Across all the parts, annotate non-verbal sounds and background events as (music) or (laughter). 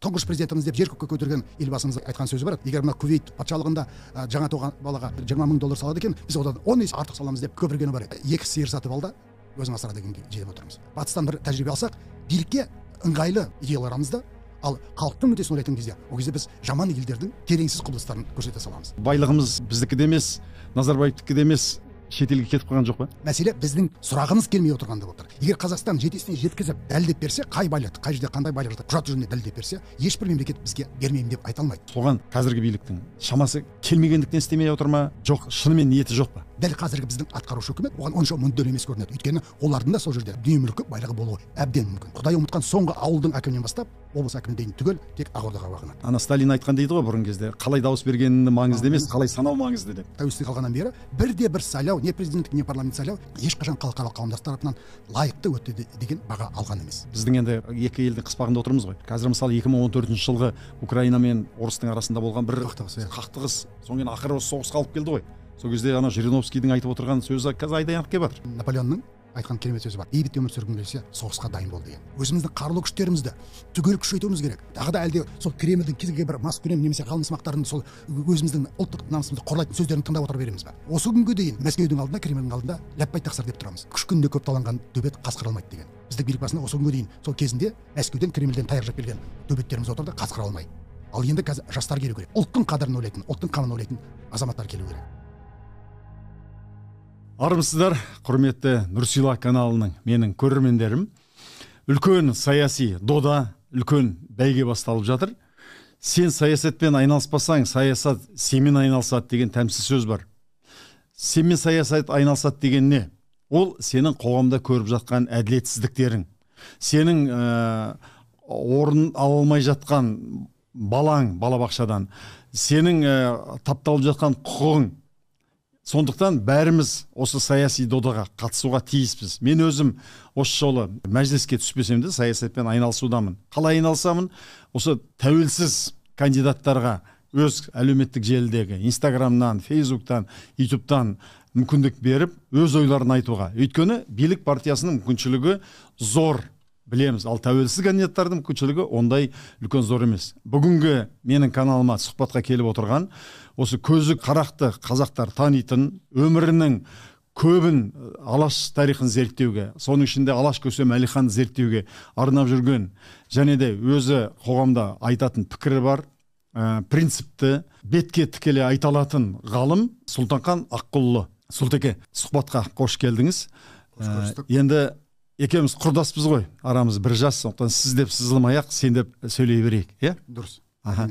тұңғыш президентіміз деп жер көкке көтерген елбасымыз айтқан сөзі бар егер мына кувейт патшалығында жаңа туған балаға жиырма мың доллар салады екен біз одан он есе артық саламыз деп көпіргені бар еді екі сиыр сатып ал да өзің асыра дегенге жетіп отырмыз батыстан бір тәжірибе алсақ билікке ыңғайлы идеялар да ал халықтың мүддесін ойлайтын кезде ол кезде біз жаман елдердің тереңсіз құбылыстарын көрсете саламыз байлығымыз біздікі де емес назарбаевтікі де емес шетелге кетіп қалған жоқ па мәселе біздің сұрағымыз келмей отырғанда отыр егер қазақстан жетесіне жеткізіп дәлелдеп берсе қай байлықты қай жерде қандай байлық жатыр құжат жүзінде дәлелдеп берсе ешбір мемлекет бізге бермеймін деп айта алмайды соған қазіргі биліктің шамасы келмегендіктен істемей отыр ма жоқ шынымен ниеті жоқ па дәл қазіргі біздің атқарушы үкімет оған онша мүдделі емес көрінеді өйткені олардың да сол жерде дүние мүлкі байлығы болуы әбден мүмкін құдай ұмытқан соңғы ауылдың әкімінен бастап облыс әкіміне дейін түгел тек ақордаға бағынады ана сталин айтқан дейді ғой бұрын кезде қалай дауыс бергені маңызды емес қалай санау маңызды деп тәуелсіздік алғаннан бері бірде бір сайлау не президенттік не парламент сайлау ешқашан халықаралық қауымдастық тарапынан лайықты өтті деген баға алған емес біздің енді екі елдің қыспағында отырмыз ғой қазір мысалы екі мың он төртінші жылғы украина мен орыстың арасында болған бір қақтығыс иә. қақтығыс содан кейін ақыры соғысқа алып келді ғой сол кезде ана жириновскийдің айтып отырған сөзі қазір айдай анық келіп жатыр наполеонның айтқан керемет сөзі бар бейбіт өмір сүргің келсе соғысқа дайын бол деген өзіміздің қарулы күштерімізді түгел күшейтуіміз керек тағы да әлде сол кремльдің кез бір бір маскүнем немесе сымақтардың сол өзіміздің ұлттық намысымызды қорлайтын сөздерін тыңдап отыра береміз ба осы күнге дейін мәскеудің алдында кремльдің алдында ләппай тақсыр деп тұрамыз күш күніне көп таланған төбет қасқыр алмайды деген біздің билік басында осы күнге дейін сол кезінде мәскеуден кремльден таяқ жеп келген төбеттеріміз отырды қасқыр алмай ал енді қазір жастар келу керек ұлттың қадірін ойлайтын ұлттың қамын ойлайтын азаматтар келу керек армысыздар құрметті нұрсила каналының менің көрермендерім үлкен саяси дода үлкен бәйге басталып жатыр сен саясатпен айналыспасаң саясат сенімен айналысады деген тәмсіз сөз бар сенімен саясат айналысады деген не ол сенің қоғамда көріп жатқан әділетсіздіктерің сенің э, орын ала алмай жатқан балаң балабақшадан сенің э, тапталып жатқан құқығың сондықтан бәріміз осы саяси додаға қатысуға тиіспіз мен өзім осы жолы мәжіліске түспесем де саясатпен айналысудамын қалай айналысамын осы тәуелсіз кандидаттарға өз әлеуметтік желідегі инстаграмнан фейсбуктан ютубтан мүмкіндік беріп өз ойларын айтуға өйткені билік партиясының мүмкіншілігі зор білеміз ал тәуелсіз кандидаттардың көпшілігі ондай үлкен зор емес бүгінгі менің каналыма сұхбатқа келіп отырған осы көзі қарақты қазақтар танитын өмірінің көбін алаш тарихын зерттеуге соның ішінде алаш көсем әлиханды зерттеуге арнап жүрген және де өзі қоғамда айтатын пікірі бар ә, принципті бетке тікелей айта алатын ғалым сұлтанхан аққұлұлы сұлтеке сұхбатқа қош келдіңіз ә, енді екеуміз құрдаспыз ғой арамыз бір жас сондықтан сіз деп сызылмай ақ сен деп сөйлей берейік иә дұрыс аха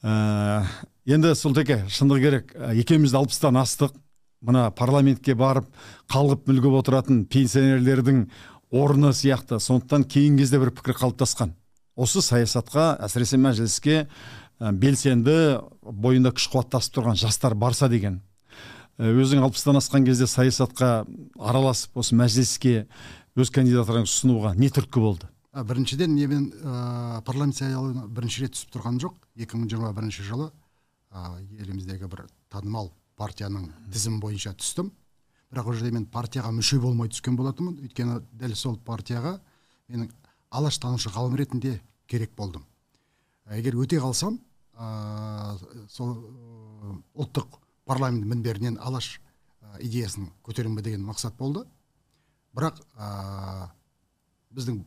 ә, енді сұлтеке шындығы керек ә, екеуміз де алпыстан астық мына парламентке барып қалғып мүлгіп отыратын пенсионерлердің орны сияқты сондықтан кейінгі кезде бір пікір қалыптасқан осы саясатқа әсіресе мәжіліске ә, белсенді бойында күш қуат тұрған жастар барса деген ә, өзің алпыстан асқан кезде саясатқа араласып осы мәжіліске өз кандидатураңызды ұсынуға не түрткі болды ә, біріншіден не мен ә, парламент сайлауына бірінші рет түсіп тұрған жоқ 2021 жылы ә, еліміздегі бір танымал партияның тізімі бойынша түстім бірақ ол жерде мен партияға мүше болмай түскен болатынмын өйткені дәл сол партияға менің алаш танушы ғалым ретінде керек болдым егер өте қалсам ә, сол ұлттық парламент мінберінен алаш идеясын көтеремін деген мақсат болды бірақ біздің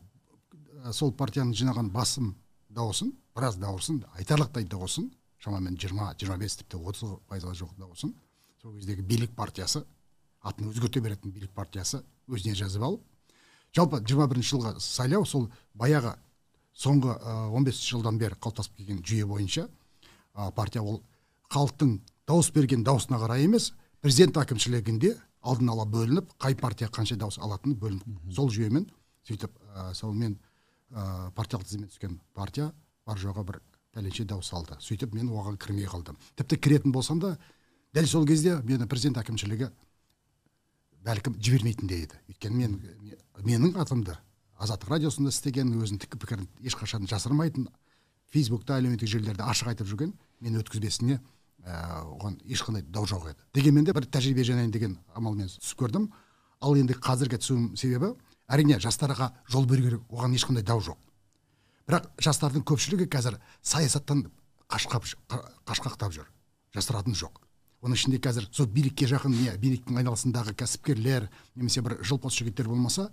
сол партияның жинаған басым дауысын біраз дауысын айтарлықтай дауысын шамамен 20-25 бес тіпті отыз пайызға жуық дауысын сол кездегі билік партиясы атын өзгерте беретін билік партиясы өзіне жазып алып жалпы жиырма бірінші жылғы сайлау сол баяғы соңғы он бес жылдан бері қалыптасып келген жүйе бойынша партия ол халықтың дауыс берген дауысына қарай емес президент әкімшілігінде алдын ала бөлініп қай партия қанша дауыс алатыны бөлініп сол жүйемен сөйтіп ә, сонымен ә, партиялық тізімге түскен партия бар жоғы бір пәленше дауыс алды сөйтіп мен оған кірмей қалдым тіпті кіретін болсам да дәл сол кезде мені президент әкімшілігі бәлкім жібермейтіндей еді өйткені мен, менің атымды азаттық радиосында істеген өзінің тік пікірін ешқашан жасырмайтын фейсбукта әлеуметтік желілерде ашық айтып жүрген мен өткізбесіне Ә, оған ешқандай дау жоқ еді дегенмен де бір тәжірибе жинайын деген амалмен түсіп көрдім ал енді қазіргі түсуім себебі әрине жастарға жол беру керек оған ешқандай дау жоқ бірақ жастардың көпшілігі қазір саясаттан қашқап қашқақтап жүр жасыратыны жоқ оның ішінде қазір сол билікке жақын не биліктің айналасындағы кәсіпкерлер немесе бір жылпос жігіттер болмаса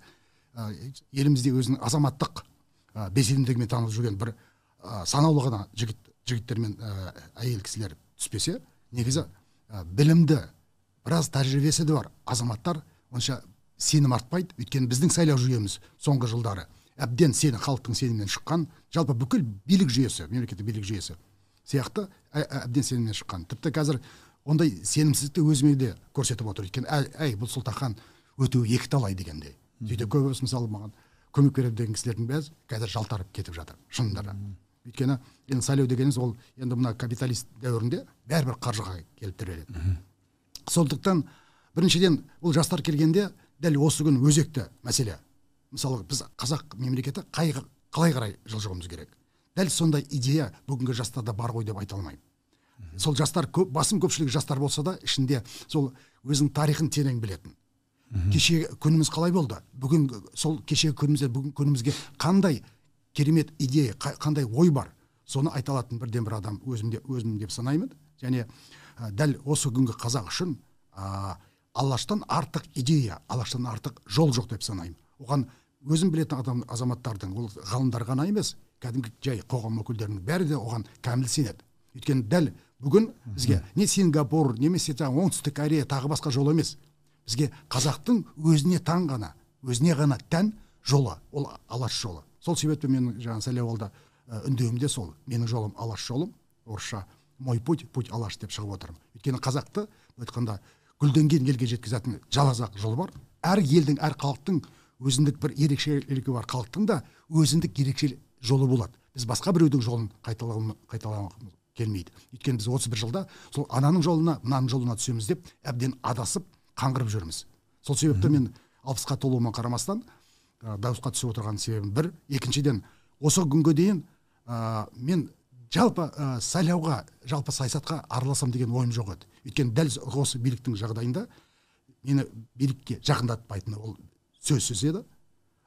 ә, елімізде өзінің азаматтық ә, белсенділігімен танылып жүрген бір ә, санаулы ғана жігіт жігіттер мен ә, әйел кісілер түспесе негізі ә, білімді біраз тәжірибесі де бар азаматтар онша сенім артпайды өйткені біздің сайлау жүйеміз соңғы жылдары әбден сені халықтың сенімінен шыққан жалпы бүкіл билік жүйесі мемлекеттік билік жүйесі сияқты әбден сенімнен шыққан тіпті қазір ондай сенімсіздікті өзіме де көрсетіп отыр өйткені әй, бұл сұлтанхан өтуі талай дегендей сөйтіп көбісі мысалы маған көмек береді деген кісілердің бәрі қазір жалтарып кетіп жатыр шынында да өйткені енді сайлау дегеніміз ол енді мына капиталист дәуірінде бәрібір қаржыға келіп тіреледі сондықтан біріншіден бұл жастар келгенде дәл осы күн өзекті мәселе мысалы біз қазақ мемлекеті қай қалай қарай жылжуымыз керек дәл сондай идея бүгінгі жастарда бар ғой деп айта алмаймын сол жастар көп басым көпшілігі жастар болса да ішінде сол өзінің тарихын терең білетін кешегі күніміз қалай болды бүгін сол кешегі күнімізде бүгінгі күнімізге қандай керемет идея қандай ой бар соны айта алатын бірден бір адам өзімде өзім деп санаймын және дәл осы күнгі қазақ үшін ә, алаштан артық идея алаштан артық жол жоқ деп санаймын оған өзім білетін адам азаматтардың ол ғалымдар ғана емес кәдімгі жай қоғам өкілдерінің бәрі де оған кәміл сенеді өйткені дәл бүгін бізге не сингапур немесе жаңағы оңтүстік корея тағы басқа жол емес бізге қазақтың өзіне таң ғана өзіне ғана тән жолы ол алаш жолы сол себепті менің жаңағы сайлауалды үндеуімде сол менің жолым алаш жолым орысша мой путь путь алаш деп шығып отырмын өйткені қазақты айтқанда гүлденген елге жеткізетін жалғыз жол бар әр елдің әр халықтың өзіндік бір ерекшелігі бар халықтың да өзіндік ерекше жолы болады біз басқа біреудің жолын қайталағымыз келмейді өйткені біз 31 жылда сол ананың жолына мынаның жолына түсеміз деп әбден адасып қаңғырып жүрміз сол себепті мен алпысқа толуыма қарамастан дауысқа түсіп отырған себебім бір екіншіден осы күнге дейін ә, мен жалпы ә, сайлауға жалпы саясатқа араласам деген ойым жоқ еді өйткені дәл осы биліктің жағдайында мені билікке жақындатпайтыны ол сөзсіз еді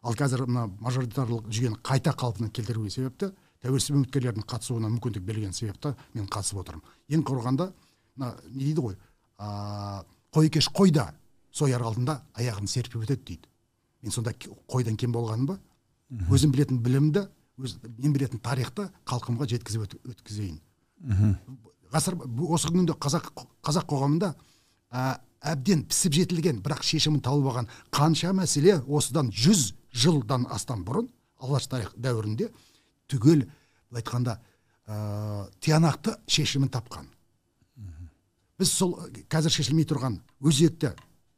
ал қазір мына мажоритарлық жүйені қайта қалпына келтіруге себепті тәуелсіз үміткерлердің қатысуына мүмкіндік берген себепті мен қатысып отырмын ең құрғанда мына не дейді ғой ә, қой кеш қойда сояр алдында аяғын серпіп өтеді дейді мен сонда қойдан кем болғаным ба өзім білетін білімді өз, мен білетін тарихты халқымға жеткізіп өткізейін ғасыр осы күнде қазақ қазақ қоғамында ә, әбден пісіп жетілген бірақ шешімін тауып алған қанша мәселе осыдан жүз жылдан астам бұрын алаш тарих дәуірінде түгел былай айтқанда ә, тиянақты шешімін тапқан біз сол э, қазір шешілмей тұрған өзекті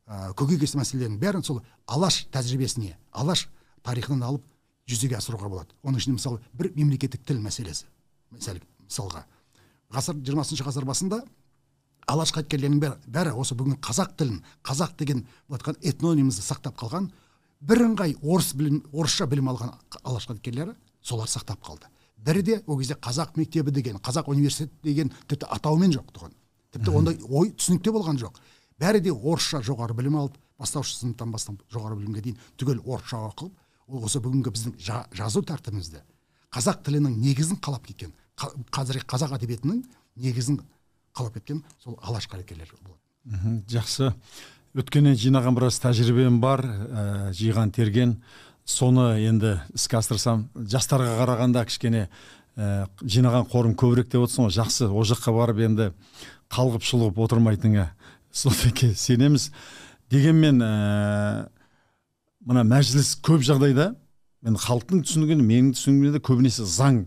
ә, көкейкесті мәселелердің бәрін сол алаш тәжірибесіне алаш тарихынан алып жүзеге асыруға болады оның ішінде мысалы бір мемлекеттік тіл мәселесі мысалы мысалға ғасыр жиырмасыншы ғасыр басында алаш қайткерлерінің бәрі, бәрі осы бүгін қазақ тілін қазақ деген былайққан этнонимізді сақтап қалған бірыңғай орыс білім орысша білім алған алаш қайткерлері солар сақтап қалды бірі де ол кезде қазақ мектебі деген қазақ университеті деген тіпті атауымен жоқ тұғын тіпті ондай ой түсінікте болған жоқ бәрі де орысша жоғары білім алып бастауыш сыныптан бастап жоғары білімге дейін түгел орысша оқып ол осы бүгінгі біздің жазу тәртібімізді қазақ тілінің негізін қалап кеткен қазіргі қазақ әдебиетінің негізін қалап кеткен сол алаш қайраткерлері болады жақсы өткеннен жинаған біраз тәжірибем бар ә, жиған терген соны енді іске асырсам жастарға қарағанда кішкене ә, жинаған қорым көбірек деп отырсың ғой жақсы ол жаққа барып енді қалғып шұлғып отырмайтыныңа сол сенеміз дегенмен ә, мына мәжіліс көп жағдайда мен халықтың түсінігін менің түсінігімде көбінесе заң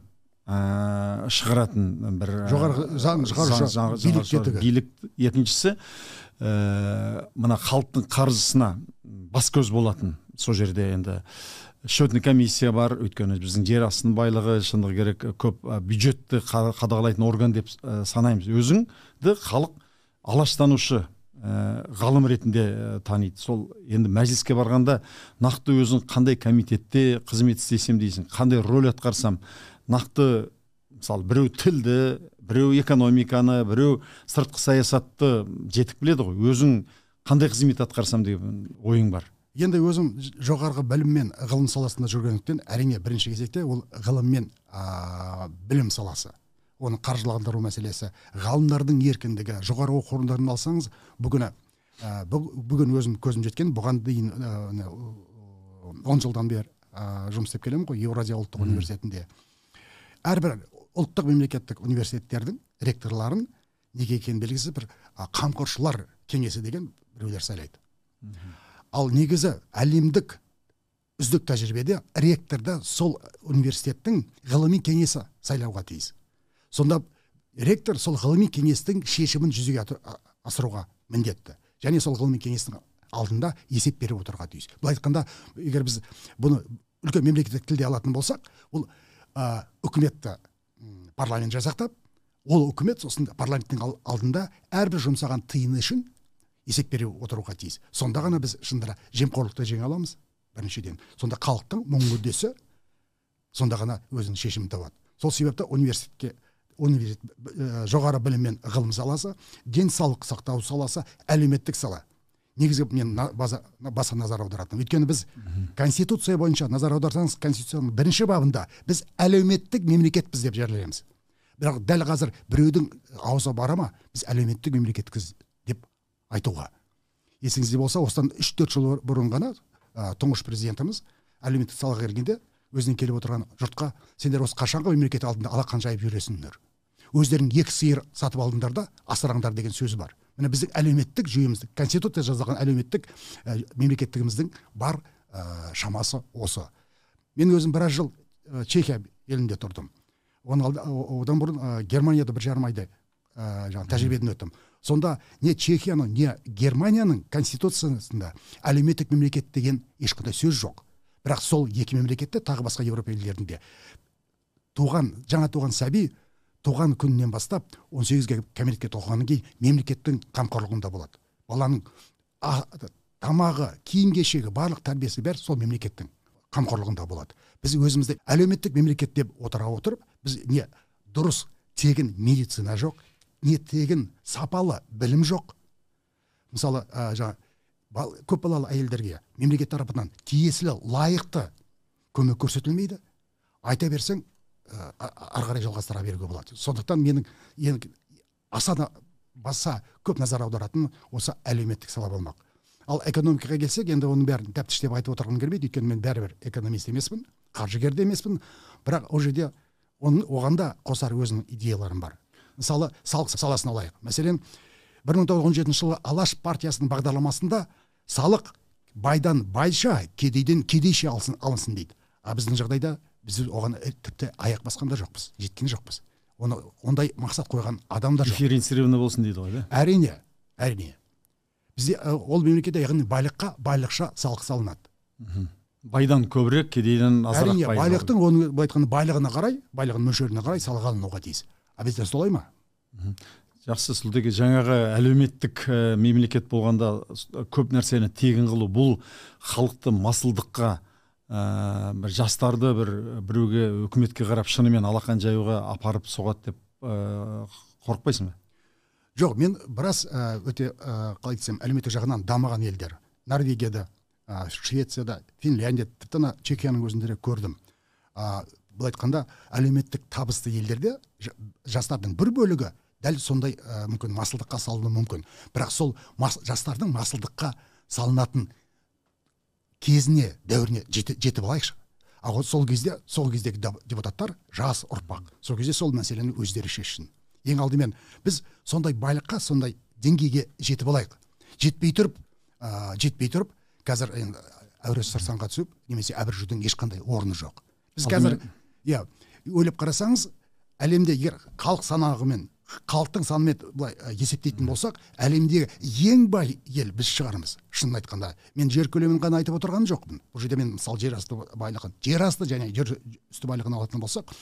ә, шығаратын бір э, жоғарғы заң шығарушы билік екіншісі мына халықтың қаржысына бас көз болатын сол жерде енді счетный комиссия бар өйткені біздің жер астының байлығы шындығы керек көп бюджетті қадағалайтын орган деп санаймыз өзіңді халық алаштанушы ә, ғалым ретінде ә, таниды сол енді мәжіліске барғанда нақты өзің қандай комитетте қызмет істесем дейсің қандай рөл атқарсам нақты мысалы біреу тілді біреу экономиканы біреу сыртқы саясатты жетік біледі ғой өзің қандай қызмет атқарсам деген ойың бар енді өзім жоғарғы білім мен ғылым саласында жүргендіктен әрине бірінші кезекте ол ғылым мен ә, білім саласы оны қаржыландыру мәселесі ғалымдардың еркіндігі жоғары оқу орындарын алсаңыз бүгіні ә, бүгін өзім көзім жеткен бұған дейін он жылдан бері ә, жұмыс істеп келемін ғой еуразия ұлттық университетінде әрбір ұлттық мемлекеттік университеттердің ректорларын неге екені белгісіз бір қамқоршылар кеңесі деген біреулер сайлайды ал негізі әлемдік үздік тәжірибеде ректорды сол университеттің ғылыми кеңесі сайлауға тиіс сонда ректор сол ғылыми кеңестің шешімін жүзеге асыруға міндетті және сол ғылыми кеңестің алдында есеп беріп отыруға тиіс былай айтқанда егер біз бұны үлкен мемлекеттік тілде алатын болсақ ол ә, үкіметті парламент жасақтап ол үкімет сосын парламенттің алдында әрбір жұмсаған тиыны үшін есеп бере отыруға тиіс сонда ғана біз шындыра жемқорлықты жеңе аламыз біріншіден сонда халықтың мұң мүддесі сонда ғана өзінің шешімін табады сол себепті университетке университет э, жоғары білім мен ғылым саласы денсаулық сақтау саласы әлеуметтік сала негізгі мен баса назар аударатын. өйткені біз конституция бойынша назар аударсаңыз конституцияның бірінші бабында біз әлеуметтік мемлекетпіз деп жариялаймыз бірақ дәл қазір біреудің э, аузы бара ма біз әлеуметтік мемлекетпіз деп айтуға есіңізде болса осыдан үш төрт жыл бұрын ғана ә, тұңғыш президентіміз әлеуметтік салаға келгенде өзінің келіп отырған жұртқа сендер осы қашанғы мемлекет алдында алақан жайып жүресіңдер өздерің екі сиыр сатып алдыңдар да асыраңдар деген сөз бар міне біздің әлеуметтік жүйемізді конституция жазылған әлеуметтік ә, мемлекеттігіміздің бар э, шамасы осы мен өзім біраз жыл ә, чехия елінде тұрдым одан бұрын ә, германияда бір жарым айдай ә, тәжірибеден өттім сонда не чехияның не германияның конституциясында әлеуметтік мемлекет деген ешқандай сөз жоқ бірақ сол екі мемлекетте тағы басқа еуропа елдерінде туған жаңа туған сәби туған күнінен бастап 18 сегізге кәмелетке толғаннан кейін мемлекеттің қамқорлығында болады баланың тамағы киім кешегі барлық тәрбиесі бәрі сол мемлекеттің қамқорлығында болады біз өзімізді әлеуметтік мемлекет деп отыра отырып біз не дұрыс тегін медицина жоқ не тегін сапалы білім жоқ мысалы ә, жаңа көпбалалы әйелдерге мемлекет тарапынан тиесілі лайықты көмек көрсетілмейді айта берсең ары қарай жалғастыра беруге болады сондықтан менің ең аса баса көп назар аударатын осы әлеуметтік сала болмақ ал экономикаға келсек енді оның бәрін тәптіштеп айтып отырғым келмейді өйткені мен бәрібір экономист емеспін қаржыгер де емеспін бірақ ол жерде оның оған да қосар өзінің идеяларым бар мысалы салық саласын алайық мәселен бір мың тоғыз жүз он жетінші жылы алаш партиясының бағдарламасында салық байдан байша кедейден кедейше алынсын, дейді ал біздің жағдайда біз оған э, тіпті аяқ басқан да жоқпыз жеткен жоқпыз оны ондай мақсат қойған адам да жоқ дифференцировано болсын дейді ғой да әрине әрине бізде э, ол мемлекетте яғни байлыққа байлықша салық салынады байдан көбірек кедейден азырақ әрине байлықтың оның былай айтқанда байлығына қарай байлығының мөлшеріне қарай салық алынуға тиіс а бізде солай ма жақсы сұлтеке жаңағы әлеуметтік ә, мемлекет болғанда көп нәрсені тегін қылу бұл халықты масылдыққа ә, бір жастарды бір біреуге үкіметке қарап шынымен алақан жаюға апарып соғады деп ә, қорықпайсың ба жоқ мен біраз э, өте ә, қалай десем әлеуметтік жағынан дамыған елдер норвегияда ә, швецияда финляндия тіпті ана чехияның өзінде де көрдім ә, былай айтқанда әлеуметтік табысты елдерде жастардың бір бөлігі дәл сондай мүмкін масылдыққа салынуы мүмкін бірақ сол жастардың масылдыққа салынатын кезіне дәуіріне жетіп алайықшы ал сол кезде сол кездегі депутаттар жас ұрпақ сол кезде сол мәселені өздері шешсін ең алдымен біз сондай байлыққа сондай деңгейге жетіп алайық жетпей тұрып ә, жетпей тұрып қазір енді әуре сарсаңға түсіп немесе әбіржудің ешқандай орны жоқ біз қазір иә ойлап қарасаңыз әлемде егер халық санағымен халықтың санымен былай есептейтін болсақ әлемдегі ең бай ел біз шығармыз шынын айтқанда мен жер көлемін ғана айтып отырған жоқпын бұл жерде мен мысалы жер асты байлығын жер асты және жер үсті байлығын алатын болсақ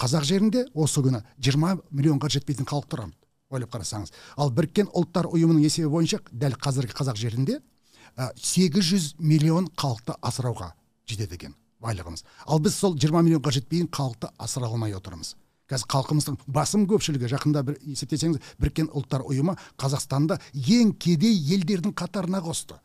қазақ жерінде осы күні 20 миллионға жетпейтін халық тұрған ойлап қарасаңыз ал біріккен ұлттар ұйымының есебі бойынша дәл қазіргі қазақ жерінде сегіз жүз миллион халықты асырауға жетеді екен байлығымыз ал біз сол 20 миллионға жетпейтін халықты асыра алмай отырмыз қазір халқымыздың басым көпшілігі жақында бір есептесеңіз біріккен ұлттар ұйымы қазақстанды ең кедей елдердің қатарына қосты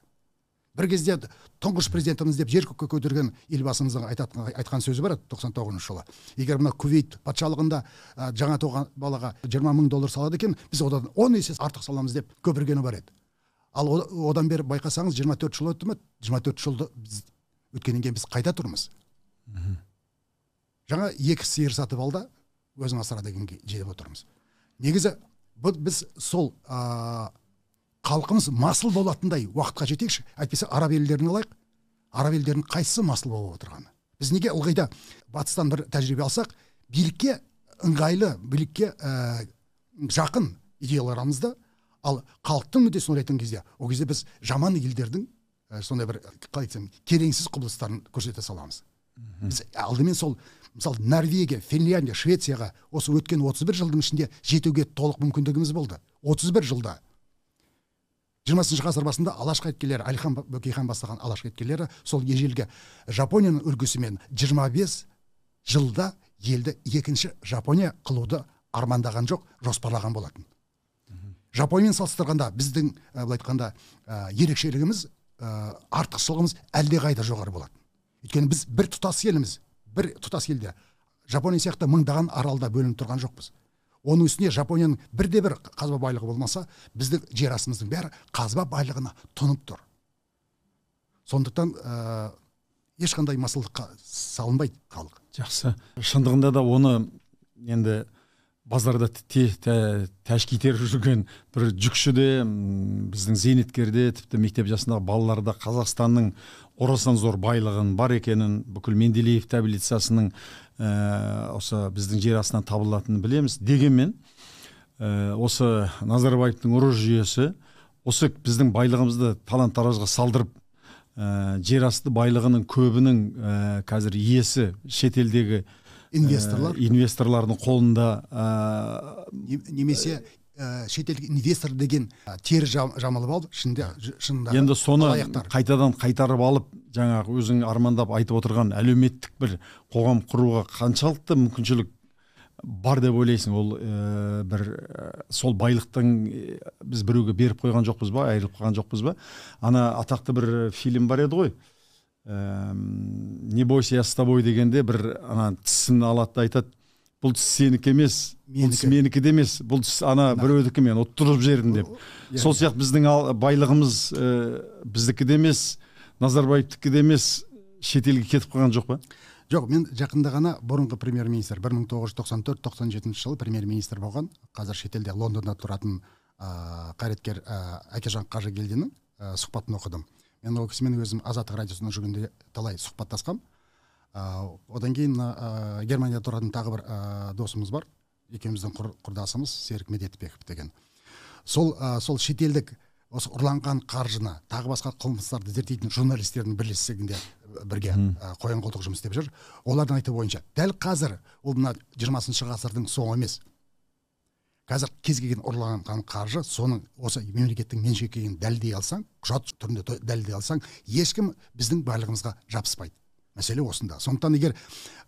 бір кезде тұңғыш президентіміз деп жер көкке көтерген елбасымыздың айтатын, айтқан сөзі бар тоқсан тоғызыншы жылы егер мына кувейт патшалығында ә, жаңа туған балаға жиырма мың доллар салады екен біз одан он есе артық саламыз деп көпіргені бар еді ал одан бері байқасаңыз 24 жыл өтті ме жиырма төрт жылды біз өткеннен кейін біз қайда тұрмыз жаңа екі сиыр сатып алды өзің асыра дегенге жетіп отырмыз негізі бұ біз сол ә, халқымыз масыл болатындай уақытқа жетейікші әйтпесе араб елдерін алайық араб елдерінің қайсысы масыл болып отырғаны біз неге да батыстан бір тәжірибе алсақ билікке ыңғайлы билікке жақын идеялар ал халықтың мүддесін ойлайтын кезде ол кезде біз жаман елдердің ә, сондай бір қалай айтсам келеңсіз құбылыстарын көрсете саламыз біз алдымен сол мысалы норвегия финляндия швецияға осы өткен 31 жылдың ішінде жетуге толық мүмкіндігіміз болды 31 жылда жиырмасыншы ғасыр басында алаш қайткерлері әлихан бөкейхан бастаған алаш қайткерлері сол ежелгі жапонияның үлгісімен 25 жылда елді екінші жапония қылуды армандаған жоқ жоспарлаған болатын жапониямен салыстырғанда біздің былай айтқанда ә, ерекшелігіміз ә, артықшылығымыз әлдеқайда жоғары болатын өйткені біз бір тұтас елміз бір тұтас елде жапония сияқты мыңдаған аралда бөлініп тұрған жоқпыз оның үстіне жапонияның бірде бір қазба байлығы болмаса біздің жер астымыздың бәрі қазба байлығына тұнып тұр сондықтан ә, ешқандай масылдыққа салынбайды халық жақсы шындығында да оны енді базарда тәшки теріп жүрген бір жүкші де біздің зейнеткер де тіпті мектеп жасындағы балалар қазақстанның орасан зор байлығын бар екенін бүкіл менделеев таблицасының э, осы біздің жер астынан табылатынын білеміз дегенмен э, осы назарбаевтың ұры жүйесі осы біздің байлығымызды талан таражға салдырып э, жер асты байлығының көбінің қазір иесі шетелдегі инвесторлар ә, инвесторлардың қолында ә, немесе ә, шетелдік инвестор деген тер жам, жамылып алып ішінде шынында енді соны алаяқтар. қайтадан қайтарып алып жаңағы өзің армандап айтып отырған әлеуметтік бір қоғам құруға қаншалықты мүмкіншілік бар деп ойлайсың ол ә, бір сол байлықтың біз біреуге беріп қойған жоқпыз ба айырылып қалған жоқпыз ба ана атақты бір фильм бар еді ғой не бойся я с тобой дегенде бір ана тісін алады да айтады бұл тіс сенікі емес бұл тіс менікі де емес бұл тіс ана біреудікі мен ұттырып жібердім деп иә. сол сияқты біздің байлығымыз ә, біздікі де емес назарбаевтікі де емес шетелге кетіп қалған жоқ па жоқ мен жақында ғана бұрынғы премьер министр 1994-97 жылы премьер министр болған қазір шетелде лондонда тұратын ә, қайраткер ә, әкежан қажыгелдиннің сұхбатын оқыдым мен ол кісімен өзім азаттық радиосында жүргенде талай сұхбаттасқам ыыы одан кейін мына германияда тұратын тағы бір ә, досымыз бар екеуміздің құр, құрдасымыз серік медетбеков деген сол сол шетелдік осы ұрланған қаржыны тағы басқа қылмыстарды зерттейтін журналистердің бірлестігінде бірге ә, қоян қолтық жұмыс істеп жүр олардың айтуы бойынша дәл қазір ол мына жиырмасыншы ғасырдың соңы емес қазір кез келген ұрланған қаржы соның осы мемлекеттің меншігі екенін дәлелдей алсаң құжат түрінде дәлелдей алсаң ешкім біздің барлығымызға жабыспайды мәселе осында сондықтан егер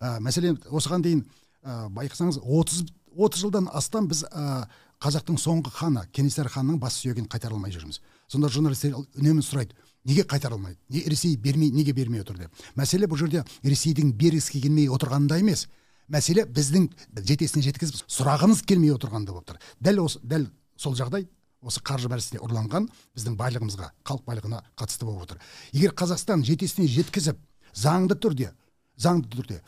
ә, мәселе осыған дейін ә, байқасаңыз отыз отыз жылдан астам біз ә, қазақтың соңғы ханы кенесары ханның бас сүйегін қайтара алмай жүрміз сонда журналистер үнемі сұрайды неге қайтара алмайды не ресей бермей неге бермей отыр деп мәселе бұл жерде ресейдің бергісі келмей отырғанында емес мәселе біздің жетесіне жеткізіп сұрағымыз келмей отырғанда болып тұр дәл осы дәл сол жағдай осы қаржы бәрісіне ұрланған біздің байлығымызға халық байлығына қатысты болып отыр егер қазақстан жетесіне жеткізіп заңды түрде заңды түрде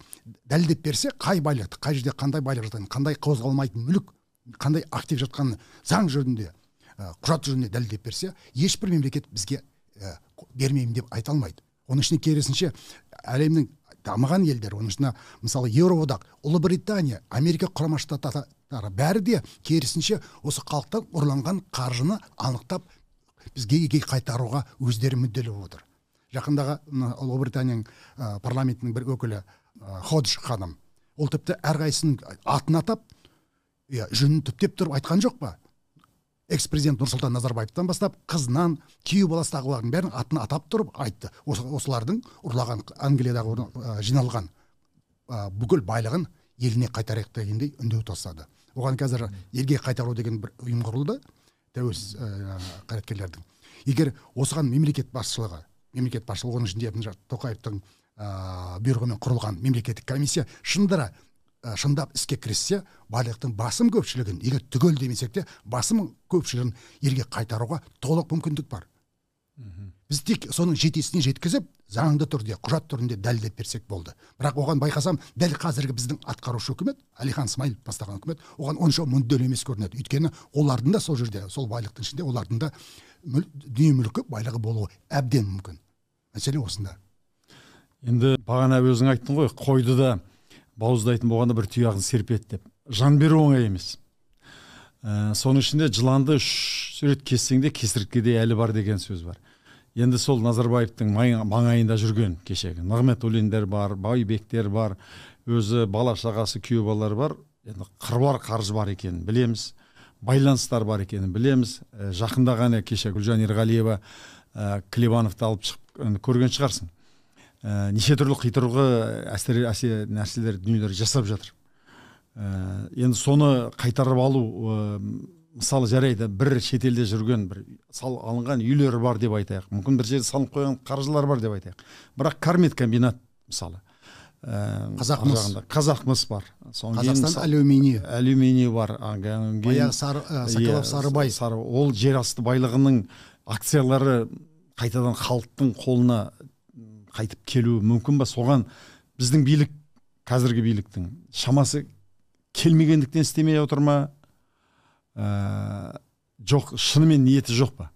дәлелдеп берсе қай байлықты қай жерде қандай байлық жатқанын қандай қозғалмайтын мүлік қандай актив жатқанын заң жүзінде құжат жүзінде дәлелдеп берсе ешбір мемлекет бізге бермеймін деп айта алмайды оның ішінде керісінше әлемнің дамыған елдер оның ішінде мысалы еуроодақ ұлыбритания америка құрама штаттары бәрі де керісінше осы халықтан ұрланған қаржыны анықтап бізге қайтаруға өздері мүдделі болып отыр жақындағы ұлыбританияның ә, парламентінің бір өкілі ә, ходж ханым ол тіпті әрқайсысының атын атап иә жүнін түптеп тұрып айтқан жоқ па экс президент нұрсұлтан назарбаевтан бастап қызынан күйеу баласы тағылардың бәрін атын атап тұрып айтты Осы, осылардың ұрлаған англиядағы ә, жиналған ә, бүкіл байлығын еліне қайтарайық дегендей үндеу тастады оған қазір елге қайтару деген бір ұйым құрылды тәуелсіз ә, қайраткерлердің егер осыған мемлекет басшылығы мемлекет басшылығы оның ішінде тоқаевтың ә, бұйрығымен құрылған мемлекеттік комиссия шындыра Э, шындап іске кіріссе байлықтың басым көпшілігін егер түгел демесек те басым көпшілігін елге қайтаруға толық мүмкіндік бар Үху. біз тек соның жетесіне жеткізіп заңды түрде құжат түрінде дәлелдеп берсек болды бірақ оған байқасам дәл қазіргі біздің атқарушы үкімет әлихан смайылов бастаған үкімет оған онша мүдделі емес көрінеді өйткені олардың да сол жерде сол байлықтың ішінде олардың да дүние мүлкі байлығы болуы әбден мүмкін мәселе осында енді бағана өзің айттың ғой қойды да бауыздайтын болғанда бір тұяғын серпеді деп жан беру оңай емес ә, соның ішінде жыланды үш рет кессең де де әлі бар деген сөз бар енді сол назарбаевтың маңайында жүрген кешегі нығметуллиндер бар байбектер бар өзі бала шағасы күйеу балалары бар енді қыруар қаржы бар екенін білеміз байланыстар бар екенін білеміз ә, жақында ғана кеше гүлжан ерғалиева ә, клебановты алып шығып көрген шығарсың ә, э, неше түрлі қитұрғы әсер, нәрселер дүниелер жасап жатыр ә, енді соны қайтарып алу ә, мысалы жарайды бір шетелде жүрген бір сал алынған үйлері бар деп айтайық мүмкін бір жерде салынып қойған қаржылар бар деп айтайық бірақ кармет комбинат мысалы қазақмыс қазақмыс бар қазақстан алюминий алюминий бар баяғы сары, иә, сарыбай сары, ол асты байлығының акциялары қайтадан халықтың қолына қайтып келуі мүмкін ба соған біздің билік қазіргі биліктің шамасы келмегендіктен істемей отыр ма ә, жоқ шынымен ниеті жоқ па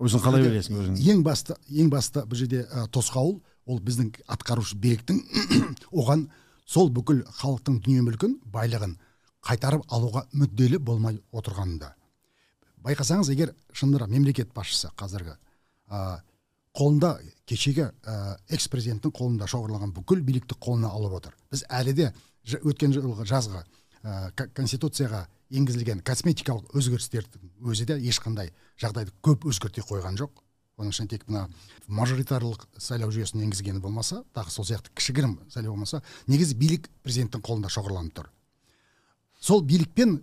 өзің қалай ойлайсың өзің ең басты ең басты бұл жерде ә, тосқауыл ол біздің атқарушы биліктің (coughs) оған сол бүкіл халықтың дүние мүлкін байлығын қайтарып алуға мүдделі болмай отырғанында байқасаңыз егер шынында мемлекет басшысы қазіргі ә, қолында кешегі ә, экс президенттің қолында шоғырланған бүкіл билікті қолына алып отыр біз әлі де өткен жылғы жазғы ә, конституцияға енгізілген косметикалық өзгерістердің өзі де ешқандай жағдайды көп өзгерте қойған жоқ оның ішінде тек мына мажоритарлық сайлау жүйесін енгізгені болмаса тағы сол сияқты кішігірім сайлау болмаса негізі билік президенттің қолында шоғырланып тұр сол билікпен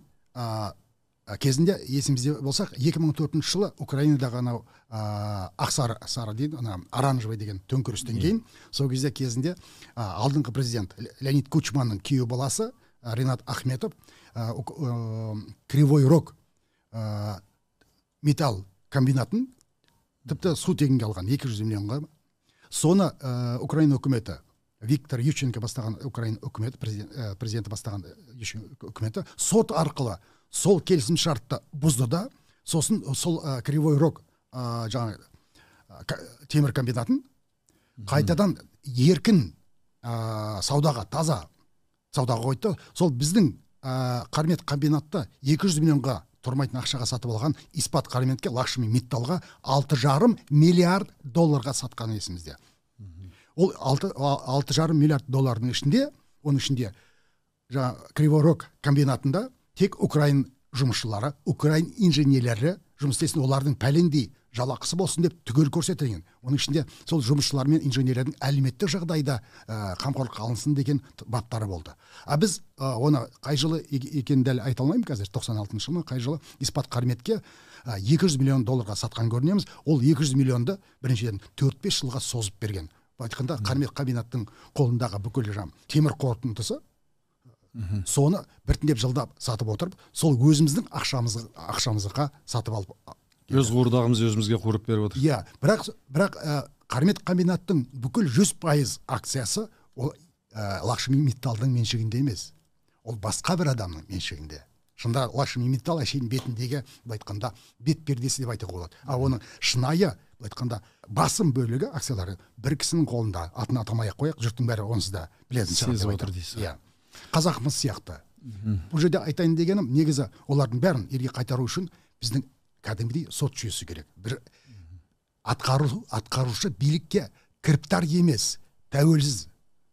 кезінде есімізде болсақ 2004 жылы украинадағы анау ә, ақсары сары дейді ана оранжевый деген төңкерістен кейін сол кезде кезінде ә, алдыңғы президент леонид кучманның күйеу баласы Ренат ринат ахметов ә, кривой рог металл комбинатын тіпті су тегінге алған 200 миллионға соны украина үкіметі виктор ющенко бастаған украина үкіметі президент, президенті бастаған үкіметі сот арқылы сол шартты бұзды да сосын сол ә, кривой рог ә, жаңағы темір комбинатын қайтадан еркін саудаға таза саудаға қойды сол біздің қармет комбинатты 200 миллионға тұрмайтын ақшаға сатып алған испат қарметке лакшми митталға алты жарым миллиард долларға сатқаны есімізде ол алты, алты жарым миллиард доллардың ішінде оның ішінде жаңағы рог комбинатында тек украин жұмысшылары украин инженерлері жұмыс істесін олардың пәлендей жалақысы болсын деп түгел көрсетілген оның ішінде сол жұмысшылар мен инженерлердің әлеуметтік жағдайда ә, э, қамқорлыққа алынсын деген баптары болды а біз э, оны қай жылы екенін дәл айта алмаймын қазір 96 алтыншы жылы қай жылы испат қарметке э, екі миллион долларға сатқан көрінеміз ол 200 миллионды біріншіден төрт бес жылға созып берген былай айтқанда қармет қабинаттың қолындағы бүкіл жаңағы темір қорытындысы соны біртіндеп жылдап сатып отырып сол өзіміздің ақшамыз ақшамызға сатып алып өз қуырдағымызды өзімізге қуырып беріп отыр иә yeah, бірақ бірақ ә, қармет комбинаттың бүкіл жүз пайыз акциясы ол ә, лакшми металдың меншігінде емес ол басқа бір адамның меншігінде шынында лакшми металл әшейін бетіндегі былай айтқанда бетпердесі деп айтуға болады ал оның шынайы былай айтқанда басым бөлігі акциялары бір кісінің қолында атын атамай ақ қояйық жұрттың бәрі онсыз да білетін сезіп отыр дейсіз иә қазақмыз сияқты бұл жерде айтайын дегенім негізі олардың бәрін елге қайтару үшін біздің кәдімгідей сот жүйесі керек бір атқару атқарушы билікке кіріптар емес тәуелсіз